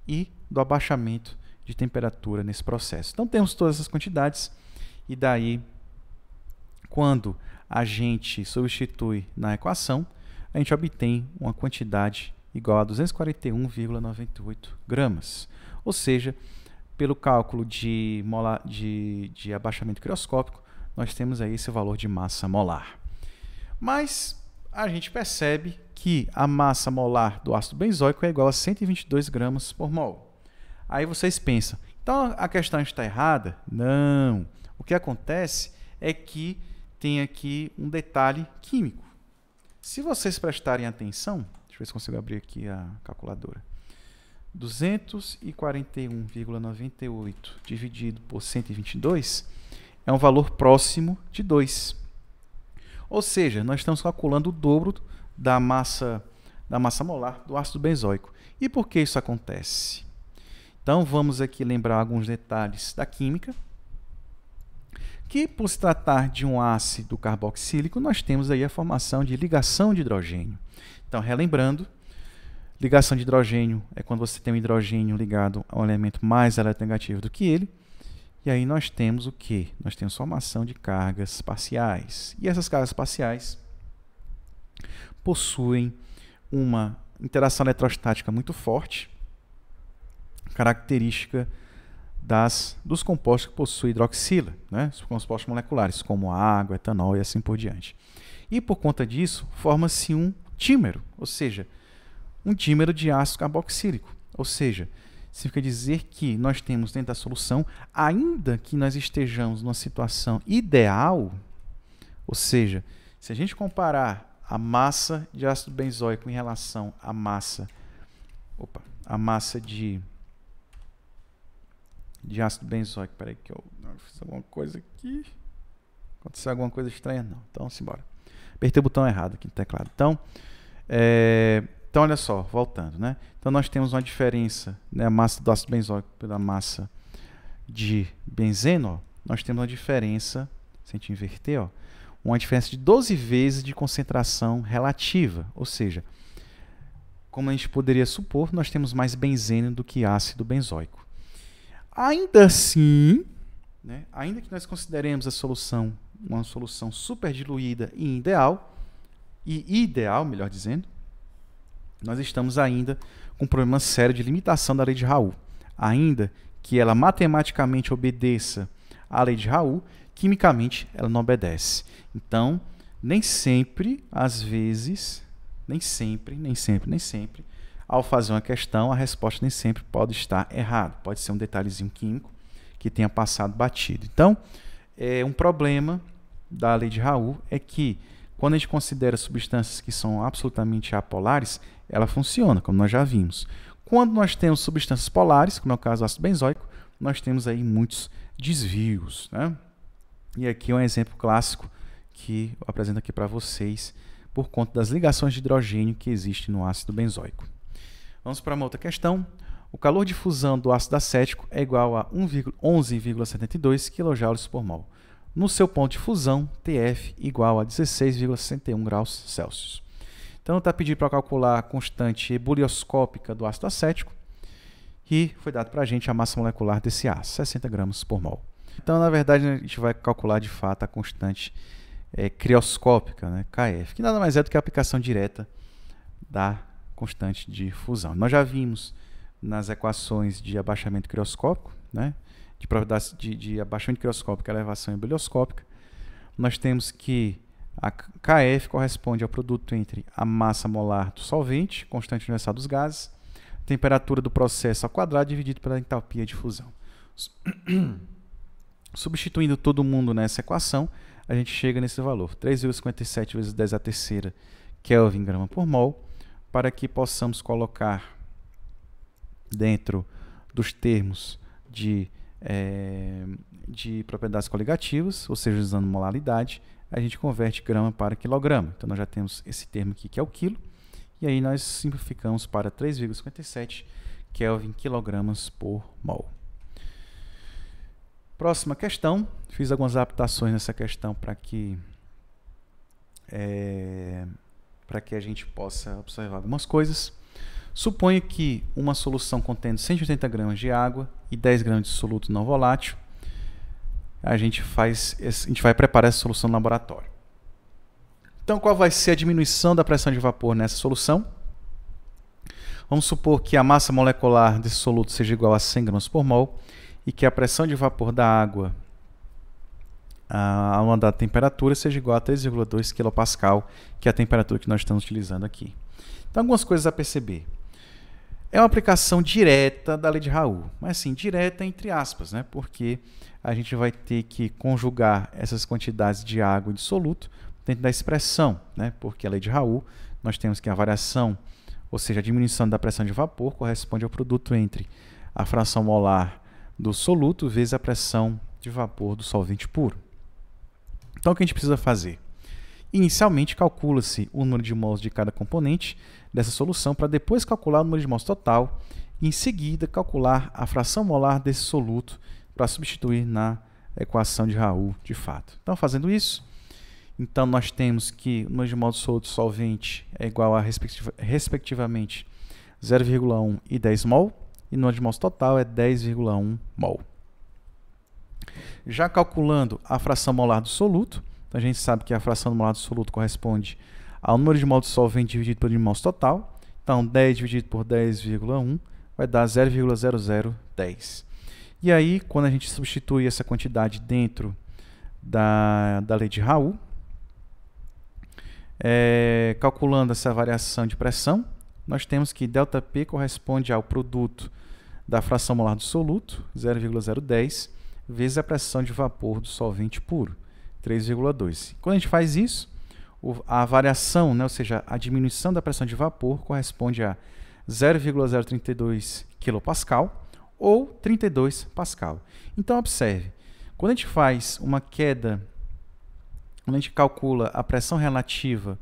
Speaker 1: e do abaixamento de temperatura nesse processo. Então temos todas essas quantidades e daí quando a gente substitui na equação, a gente obtém uma quantidade igual a 241,98 gramas. Ou seja, pelo cálculo de, mola, de, de abaixamento crioscópico, nós temos aí esse valor de massa molar. Mas a gente percebe que a massa molar do ácido benzoico é igual a 122 gramas por mol. Aí vocês pensam, então a questão está errada? Não. O que acontece é que tem aqui um detalhe químico. Se vocês prestarem atenção, deixa eu ver se consigo abrir aqui a calculadora. 241,98 dividido por 122 é um valor próximo de 2. Ou seja, nós estamos calculando o dobro da massa da massa molar do ácido benzoico. E por que isso acontece? Então vamos aqui lembrar alguns detalhes da química. Que por se tratar de um ácido carboxílico, nós temos aí a formação de ligação de hidrogênio. Então, relembrando, ligação de hidrogênio é quando você tem um hidrogênio ligado a um elemento mais eletronegativo do que ele. E aí nós temos o que? Nós temos formação de cargas parciais. E essas cargas parciais possuem uma interação eletrostática muito forte, característica das, dos compostos que possuem hidroxila, né? os compostos moleculares, como água, etanol e assim por diante. E por conta disso, forma-se um tímero, ou seja, um tímero de ácido carboxílico, ou seja, significa dizer que nós temos dentro da solução, ainda que nós estejamos numa situação ideal, ou seja, se a gente comparar a massa de ácido benzoico em relação à massa, opa, a massa de de ácido benzoico, peraí que eu, eu fiz alguma coisa aqui, aconteceu alguma coisa estranha não, então simbora. Apertei o botão errado aqui no teclado. Então, é, então, olha só, voltando, né? Então, nós temos uma diferença, né? A massa do ácido benzoico pela massa de benzeno, ó, nós temos uma diferença, se a gente inverter, ó, uma diferença de 12 vezes de concentração relativa. Ou seja, como a gente poderia supor, nós temos mais benzeno do que ácido benzoico. Ainda assim, né, ainda que nós consideremos a solução uma solução super diluída e ideal, e ideal, melhor dizendo, nós estamos ainda com um problema sério de limitação da lei de Raul. Ainda que ela matematicamente obedeça à lei de Raul, quimicamente ela não obedece. Então, nem sempre, às vezes, nem sempre, nem sempre, nem sempre, ao fazer uma questão, a resposta nem sempre pode estar errada. Pode ser um detalhezinho químico que tenha passado batido. Então, é um problema da lei de Raul é que quando a gente considera substâncias que são absolutamente apolares, ela funciona, como nós já vimos. Quando nós temos substâncias polares, como é o caso do ácido benzoico, nós temos aí muitos desvios. Né? E aqui é um exemplo clássico que eu apresento aqui para vocês por conta das ligações de hidrogênio que existem no ácido benzoico. Vamos para uma outra questão. O calor de fusão do ácido acético é igual a 11,72 kJ por mol. No seu ponto de fusão, TF igual a 16,61 graus Celsius. Então está pedido para calcular a constante ebullioscópica do ácido acético e foi dado para a gente a massa molecular desse ácido, 60 gramas por mol. Então, na verdade, a gente vai calcular de fato a constante é, crioscópica, né, KF, que nada mais é do que a aplicação direta da constante de fusão. Nós já vimos nas equações de abaixamento crioscópico, né, de, de, de abaixamento crioscópico e elevação ebullioscópica, nós temos que a KF corresponde ao produto entre a massa molar do solvente, constante universal dos gases, temperatura do processo ao quadrado dividido pela entalpia de fusão. Substituindo todo mundo nessa equação, a gente chega nesse valor, 3,57 vezes 10 a terceira Kelvin grama por mol, para que possamos colocar dentro dos termos de, é, de propriedades coligativas, ou seja, usando molalidade, a gente converte grama para quilograma. Então nós já temos esse termo aqui que é o quilo, e aí nós simplificamos para 3,57 Kelvin quilogramas por mol. Próxima questão, fiz algumas adaptações nessa questão para que é, para que a gente possa observar algumas coisas. Suponha que uma solução contendo 180 gramas de água e 10 gramas de soluto não volátil a gente faz, a gente vai preparar essa solução no laboratório. Então, qual vai ser a diminuição da pressão de vapor nessa solução? Vamos supor que a massa molecular desse soluto seja igual a 100 gramas por mol e que a pressão de vapor da água a uma dada temperatura seja igual a 3,2 kPa, que é a temperatura que nós estamos utilizando aqui. Então, algumas coisas a perceber. É uma aplicação direta da lei de Raul, mas sim, direta entre aspas, né? porque a gente vai ter que conjugar essas quantidades de água e de soluto dentro da expressão, né? porque a lei de Raul, nós temos que a variação, ou seja, a diminuição da pressão de vapor corresponde ao produto entre a fração molar do soluto vezes a pressão de vapor do solvente puro. Então, o que a gente precisa fazer? Inicialmente, calcula-se o número de mols de cada componente dessa solução para depois calcular o número de mols total e, em seguida, calcular a fração molar desse soluto para substituir na equação de Raul de fato. Então, fazendo isso, então nós temos que o número de moles solto solvente é igual a respectiva, respectivamente 0,1 e 10 mol, e o número de mols total é 10,1 mol. Já calculando a fração molar do soluto, então a gente sabe que a fração molar do soluto corresponde ao número de do solvente dividido pelo número de moles total. Então, 10 dividido por 10,1 vai dar 0,0010. E aí, quando a gente substitui essa quantidade dentro da, da lei de Raul, é, calculando essa variação de pressão, nós temos que ΔP corresponde ao produto da fração molar do soluto, 0,010, vezes a pressão de vapor do solvente puro, 3,2. Quando a gente faz isso, a variação, né, ou seja, a diminuição da pressão de vapor corresponde a 0,032 kPa, ou 32 Pascal. Então observe, quando a gente faz uma queda, quando a gente calcula a pressão relativa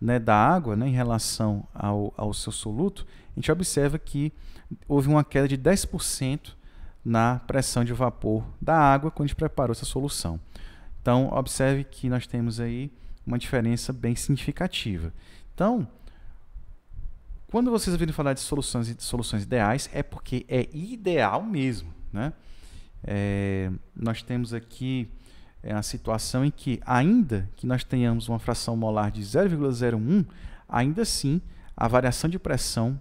Speaker 1: né, da água né, em relação ao, ao seu soluto, a gente observa que houve uma queda de 10% na pressão de vapor da água quando a gente preparou essa solução. Então observe que nós temos aí uma diferença bem significativa. Então, quando vocês ouvirem falar de soluções, de soluções ideais, é porque é ideal mesmo. Né? É, nós temos aqui é, a situação em que, ainda que nós tenhamos uma fração molar de 0,01, ainda assim a variação de pressão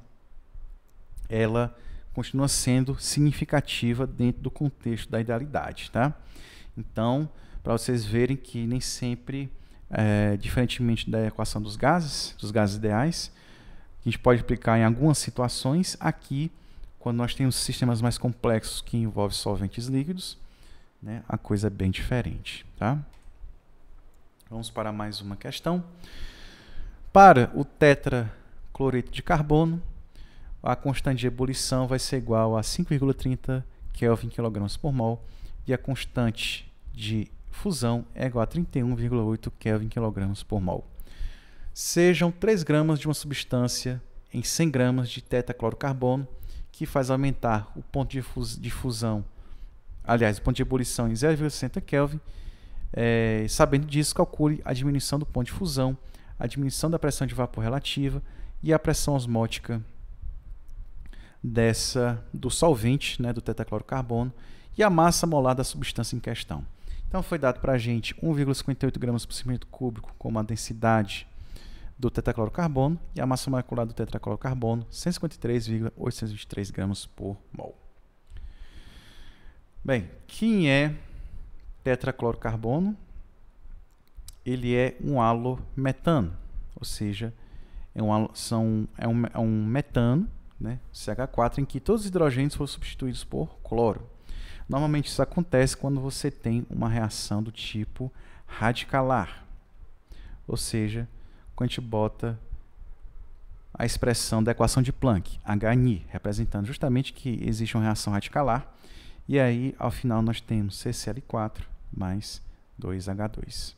Speaker 1: ela continua sendo significativa dentro do contexto da idealidade. Tá? Então, para vocês verem que nem sempre, é, diferentemente da equação dos gases, dos gases ideais, a gente pode aplicar em algumas situações. Aqui, quando nós temos sistemas mais complexos que envolvem solventes líquidos, né, a coisa é bem diferente. Tá? Vamos para mais uma questão. Para o tetracloreto de carbono, a constante de ebulição vai ser igual a 5,30 Kelvin kg por mol e a constante de fusão é igual a 31,8 Kelvin kg por mol sejam 3 gramas de uma substância em 100 gramas de tetaclorocarbono, que faz aumentar o ponto de fusão, aliás, o ponto de ebulição em 0,60 Kelvin. É, sabendo disso, calcule a diminuição do ponto de fusão, a diminuição da pressão de vapor relativa e a pressão osmótica dessa do solvente, né, do tetaclorocarbono, e a massa molar da substância em questão. Então foi dado para a gente 1,58 gramas por centímetro cúbico como a densidade do tetraclorocarbono e a massa molecular do tetraclorocarbono, 153,823 gramas por mol. Bem, quem é tetraclorocarbono? Ele é um metano, ou seja, é um, halo, são, é um, é um metano, né, CH4, em que todos os hidrogênios foram substituídos por cloro. Normalmente isso acontece quando você tem uma reação do tipo radicalar, ou seja, quando a gente bota a expressão da equação de Planck, HNI, representando justamente que existe uma reação radicalar. E aí, ao final, nós temos CCl4 mais 2H2.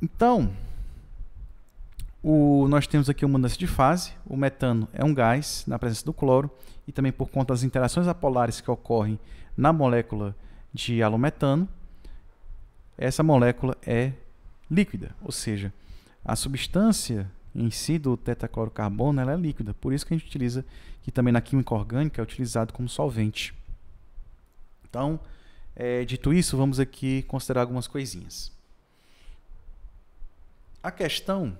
Speaker 1: Então, o, nós temos aqui uma mudança de fase. O metano é um gás na presença do cloro e também por conta das interações apolares que ocorrem na molécula de alometano, essa molécula é líquida, ou seja, a substância em si do tetraclorocarbono ela é líquida, por isso que a gente utiliza, que também na química orgânica é utilizado como solvente. Então, é, dito isso, vamos aqui considerar algumas coisinhas. A questão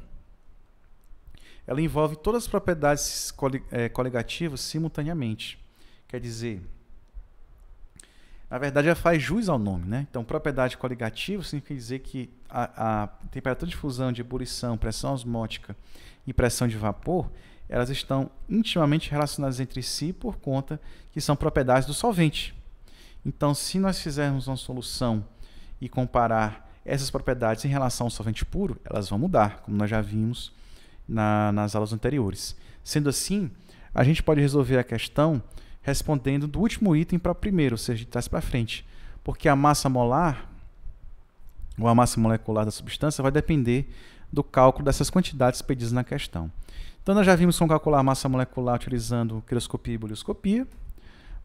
Speaker 1: ela envolve todas as propriedades é, coligativas simultaneamente. Quer dizer, na verdade, ela faz jus ao nome, né? Então, propriedade coligativa significa dizer que a, a temperatura de fusão, de ebulição, pressão osmótica e pressão de vapor, elas estão intimamente relacionadas entre si por conta que são propriedades do solvente. Então, se nós fizermos uma solução e comparar essas propriedades em relação ao solvente puro, elas vão mudar, como nós já vimos na, nas aulas anteriores. Sendo assim, a gente pode resolver a questão respondendo do último item para o primeiro, ou seja, de trás para frente. Porque a massa molar, ou a massa molecular da substância, vai depender do cálculo dessas quantidades pedidas na questão. Então, nós já vimos como calcular a massa molecular utilizando quiroscopia e bolioscopia.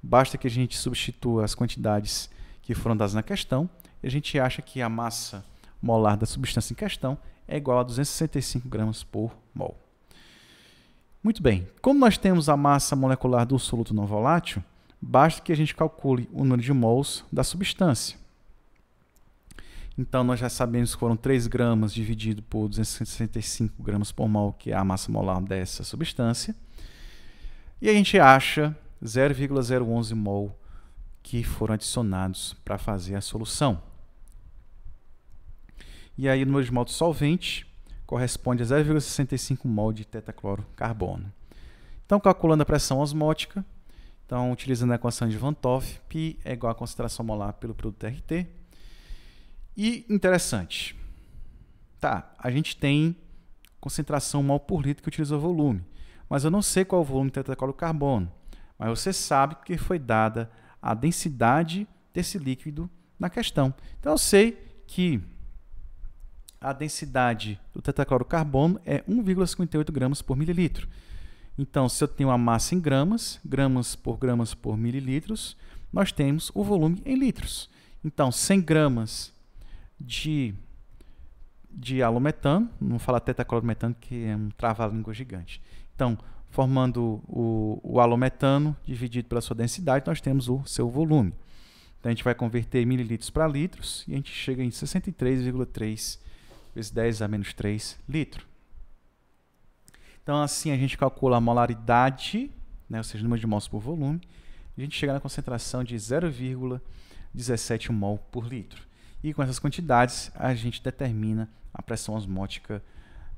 Speaker 1: Basta que a gente substitua as quantidades que foram dadas na questão e a gente acha que a massa molar da substância em questão é igual a 265 gramas por mol. Muito bem, como nós temos a massa molecular do soluto não volátil, basta que a gente calcule o número de mols da substância. Então, nós já sabemos que foram 3 gramas dividido por 265 gramas por mol, que é a massa molar dessa substância. E a gente acha 0,011 mol que foram adicionados para fazer a solução. E aí, o número de mol do solvente corresponde a 0,65 mol de tetaclorocarbono. Então, calculando a pressão osmótica, então, utilizando a equação de Van Toff, π é igual à concentração molar pelo produto RT. E interessante, tá, a gente tem concentração mol por litro que utiliza volume, mas eu não sei qual é o volume de tetraclorocarbono, mas você sabe que foi dada a densidade desse líquido na questão. Então, eu sei que a densidade do tetraclorocarbono é 1,58 gramas por mililitro. Então, se eu tenho a massa em gramas, gramas por gramas por mililitros, nós temos o volume em litros. Então, 100 gramas de, de alometano, não falar tetraclorometano, que é um trava-língua gigante. Então, formando o, o alometano dividido pela sua densidade, nós temos o seu volume. Então, a gente vai converter mililitros para litros e a gente chega em 63,3 vezes 10 a menos 3 litro. Então, assim, a gente calcula a molaridade, né, ou seja, o número de mols por volume, a gente chega na concentração de 0,17 mol por litro. E com essas quantidades, a gente determina a pressão osmótica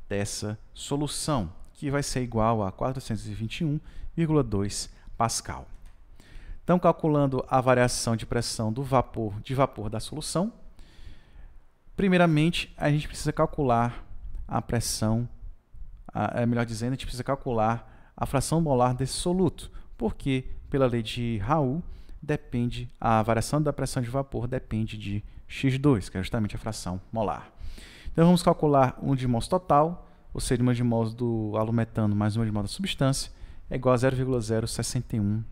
Speaker 1: dessa solução, que vai ser igual a 421,2 pascal. Então, calculando a variação de pressão do vapor, de vapor da solução, Primeiramente, a gente precisa calcular a pressão, a, é melhor dizendo, a gente precisa calcular a fração molar desse soluto, porque pela lei de Raul, depende a variação da pressão de vapor depende de x2, que é justamente a fração molar. Então vamos calcular 1 de mols total, ou seja, 1 de mols do alumetano mais 1 de mols da substância, é igual a 0,061,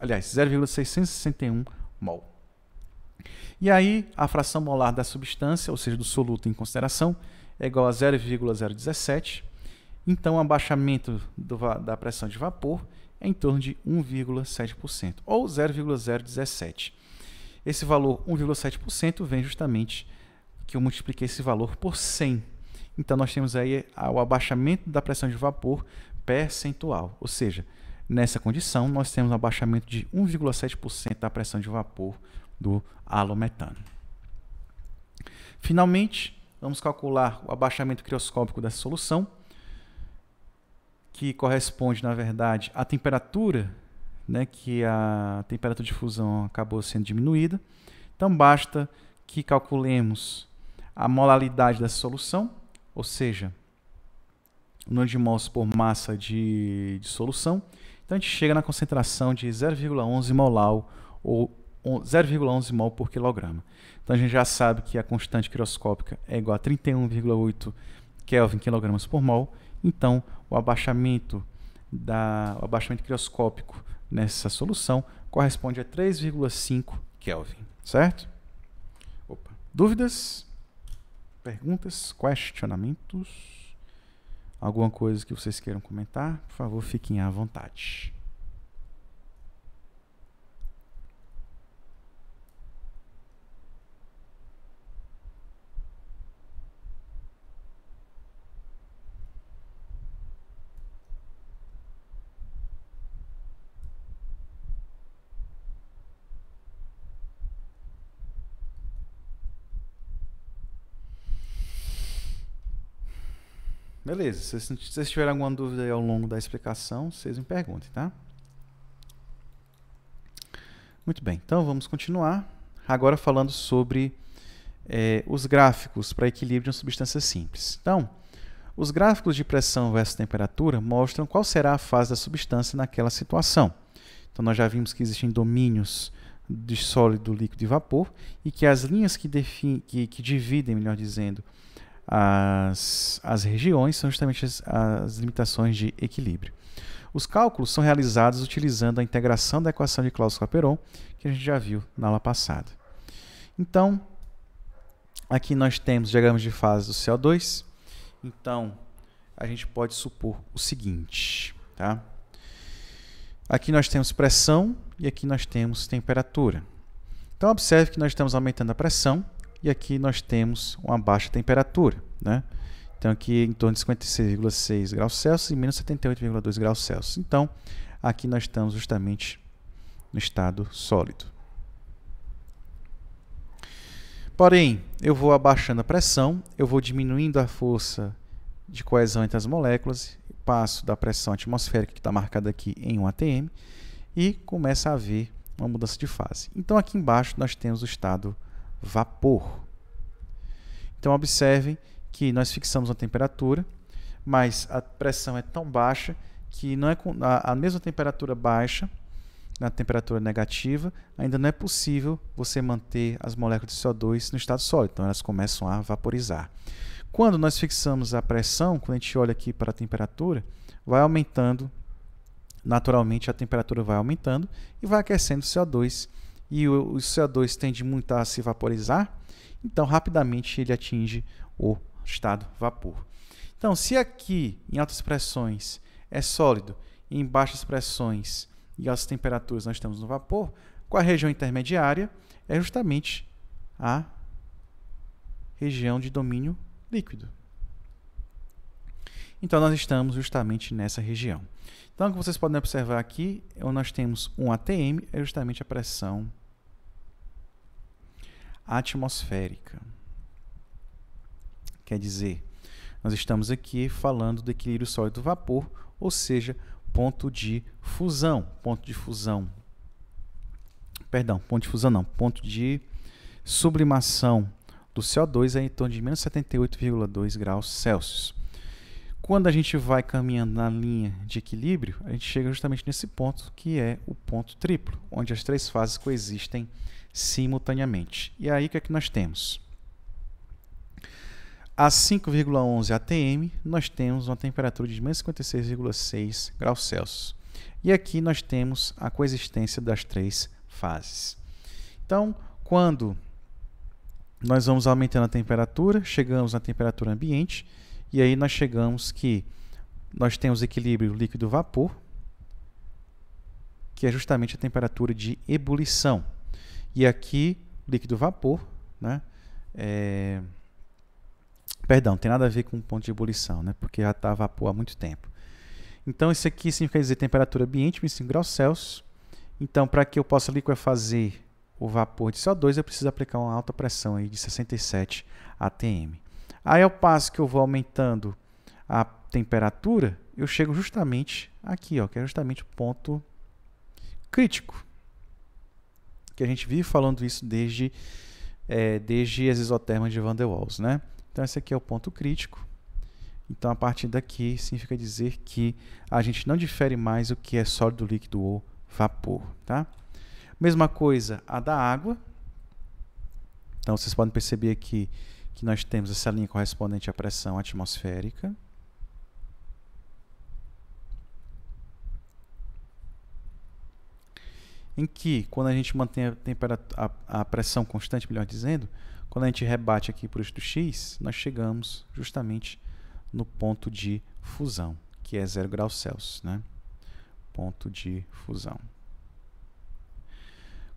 Speaker 1: aliás, 0,661 mol. E aí, a fração molar da substância, ou seja, do soluto em consideração, é igual a 0,017. Então, o abaixamento do, da pressão de vapor é em torno de 1,7%, ou 0,017. Esse valor, 1,7%, vem justamente que eu multipliquei esse valor por 100. Então, nós temos aí ah, o abaixamento da pressão de vapor percentual, ou seja, nessa condição, nós temos um abaixamento de 1,7% da pressão de vapor do alometano. Finalmente, vamos calcular o abaixamento crioscópico dessa solução, que corresponde, na verdade, à temperatura, né, que a temperatura de fusão acabou sendo diminuída. Então, basta que calculemos a molalidade dessa solução, ou seja, o número de mols por massa de, de solução. Então, a gente chega na concentração de 0,11 molal ou 0,11 mol por quilograma. Então a gente já sabe que a constante quiroscópica é igual a 31,8 Kelvin quilogramas por mol. Então o abaixamento da o abaixamento quiroscópico nessa solução corresponde a 3,5 Kelvin, certo? Opa. Dúvidas? Perguntas? Questionamentos? Alguma coisa que vocês queiram comentar? Por favor, fiquem à vontade. Beleza, se vocês tiverem alguma dúvida ao longo da explicação, vocês me perguntem, tá? Muito bem, então vamos continuar. Agora falando sobre é, os gráficos para equilíbrio de uma substância simples. Então, os gráficos de pressão versus temperatura mostram qual será a fase da substância naquela situação. Então, nós já vimos que existem domínios de sólido, líquido e vapor, e que as linhas que, que, que dividem, melhor dizendo, as, as regiões são justamente as, as limitações de equilíbrio. Os cálculos são realizados utilizando a integração da equação de Clausius-Clapeyron, que a gente já viu na aula passada. Então, aqui nós temos diagramas de fase do CO2. Então, a gente pode supor o seguinte, tá? Aqui nós temos pressão e aqui nós temos temperatura. Então, observe que nós estamos aumentando a pressão, e aqui nós temos uma baixa temperatura, né? Então aqui em torno de 56,6 graus Celsius e menos 78,2 graus Celsius. Então aqui nós estamos justamente no estado sólido. Porém, eu vou abaixando a pressão, eu vou diminuindo a força de coesão entre as moléculas, passo da pressão atmosférica que está marcada aqui em 1 atm e começa a haver uma mudança de fase. Então aqui embaixo nós temos o estado vapor. Então observem que nós fixamos uma temperatura, mas a pressão é tão baixa que não é a, a mesma temperatura baixa, na temperatura negativa, ainda não é possível você manter as moléculas de CO2 no estado sólido, então elas começam a vaporizar. Quando nós fixamos a pressão, quando a gente olha aqui para a temperatura, vai aumentando, naturalmente a temperatura vai aumentando e vai aquecendo o CO2 e o CO2 tende muito a se vaporizar, então rapidamente ele atinge o estado vapor. Então, se aqui em altas pressões é sólido e em baixas pressões e altas temperaturas nós estamos no vapor, qual a região intermediária é justamente a região de domínio líquido. Então, nós estamos justamente nessa região. Então, o que vocês podem observar aqui, é nós temos um ATM, é justamente a pressão atmosférica. Quer dizer, nós estamos aqui falando do equilíbrio sólido-vapor, ou seja, ponto de fusão. Ponto de fusão. Perdão, ponto de fusão não. Ponto de sublimação do CO2 é em torno de menos 78,2 graus Celsius. Quando a gente vai caminhando na linha de equilíbrio, a gente chega justamente nesse ponto que é o ponto triplo, onde as três fases coexistem simultaneamente. E aí o que é que nós temos? A 5,11 atm, nós temos uma temperatura de menos 56,6 graus Celsius. E aqui nós temos a coexistência das três fases. Então, quando nós vamos aumentando a temperatura, chegamos na temperatura ambiente, e aí nós chegamos que nós temos equilíbrio líquido-vapor, que é justamente a temperatura de ebulição. E aqui, líquido-vapor, né? É... Perdão, tem nada a ver com o ponto de ebulição, né? Porque já está vapor há muito tempo. Então, isso aqui significa dizer temperatura ambiente, 25 graus Celsius. Então, para que eu possa liquefazer o vapor de CO2, eu preciso aplicar uma alta pressão aí de 67 atm. Aí, ao passo que eu vou aumentando a temperatura, eu chego justamente aqui, ó, que é justamente o ponto crítico. Que a gente vive falando isso desde, é, desde as isotermas de Van der Waals. Né? Então, esse aqui é o ponto crítico. Então, a partir daqui, significa dizer que a gente não difere mais o que é sólido, líquido ou vapor. Tá? Mesma coisa a da água. Então, vocês podem perceber aqui que nós temos essa linha correspondente à pressão atmosférica. Em que, quando a gente mantém a, a, a pressão constante, melhor dizendo, quando a gente rebate aqui para o eixo X, nós chegamos justamente no ponto de fusão, que é 0 graus Celsius, né? ponto de fusão.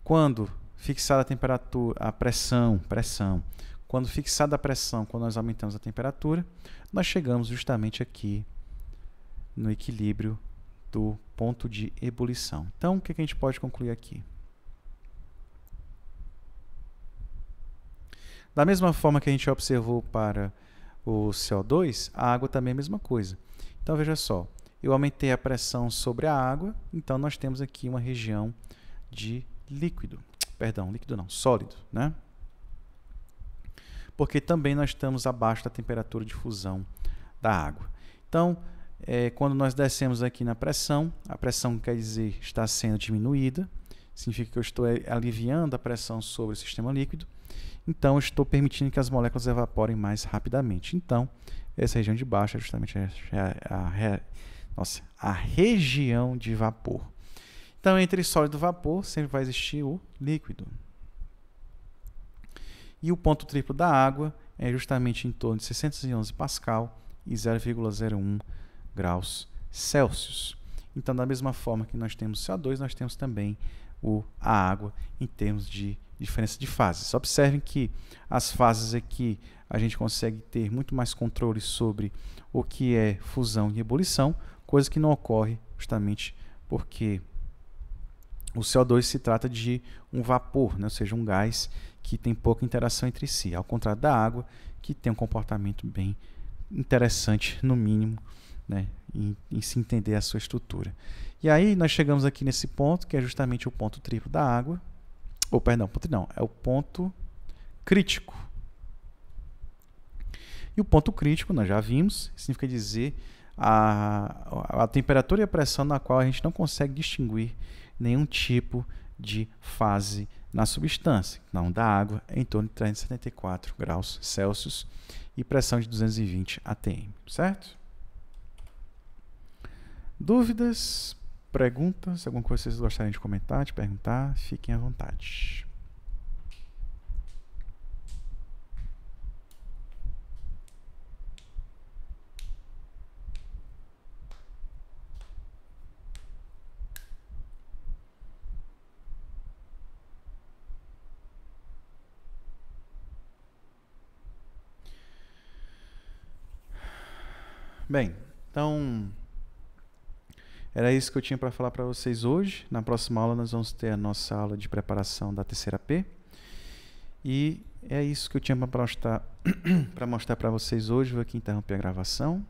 Speaker 1: Quando fixada a temperatura, a pressão, pressão quando fixada a pressão, quando nós aumentamos a temperatura, nós chegamos justamente aqui no equilíbrio do ponto de ebulição. Então, o que, a gente pode concluir aqui? Da mesma forma que a gente observou para o CO2, a água também é a mesma coisa. Então, veja só, eu aumentei a pressão sobre a água, então nós temos aqui uma região de líquido. Perdão, líquido não, sólido, né? porque também nós estamos abaixo da temperatura de fusão da água. Então, é, quando nós descemos aqui na pressão, a pressão quer dizer está sendo diminuída, significa que eu estou é, aliviando a pressão sobre o sistema líquido, então estou permitindo que as moléculas evaporem mais rapidamente. Então, essa região de baixo é justamente a, a, a, nossa, a região de vapor. Então, entre sólido e vapor sempre vai existir o líquido. E o ponto triplo da água é justamente em torno de 611 Pascal e 0,01 graus Celsius. Então, da mesma forma que nós temos CO2, nós temos também o, a água em termos de diferença de fases. Observem que as fases aqui a gente consegue ter muito mais controle sobre o que é fusão e ebulição, coisa que não ocorre justamente porque o CO2 se trata de um vapor, né? ou seja, um gás que tem pouca interação entre si, ao contrário da água, que tem um comportamento bem interessante, no mínimo, né, em, em, se entender a sua estrutura. E aí nós chegamos aqui nesse ponto, que é justamente o ponto triplo da água, ou perdão, ponto não, é o ponto crítico. E o ponto crítico, nós já vimos, significa dizer a, a temperatura e a pressão na qual a gente não consegue distinguir nenhum tipo de fase na substância, não da água, em torno de 374 graus Celsius e pressão de 220 atm, certo? Dúvidas, perguntas, alguma coisa que vocês gostariam de comentar, de perguntar, fiquem à vontade. Bem, então era isso que eu tinha para falar para vocês hoje. Na próxima aula nós vamos ter a nossa aula de preparação da terceira P. E é isso que eu tinha para mostrar para vocês hoje. Vou aqui interromper a gravação.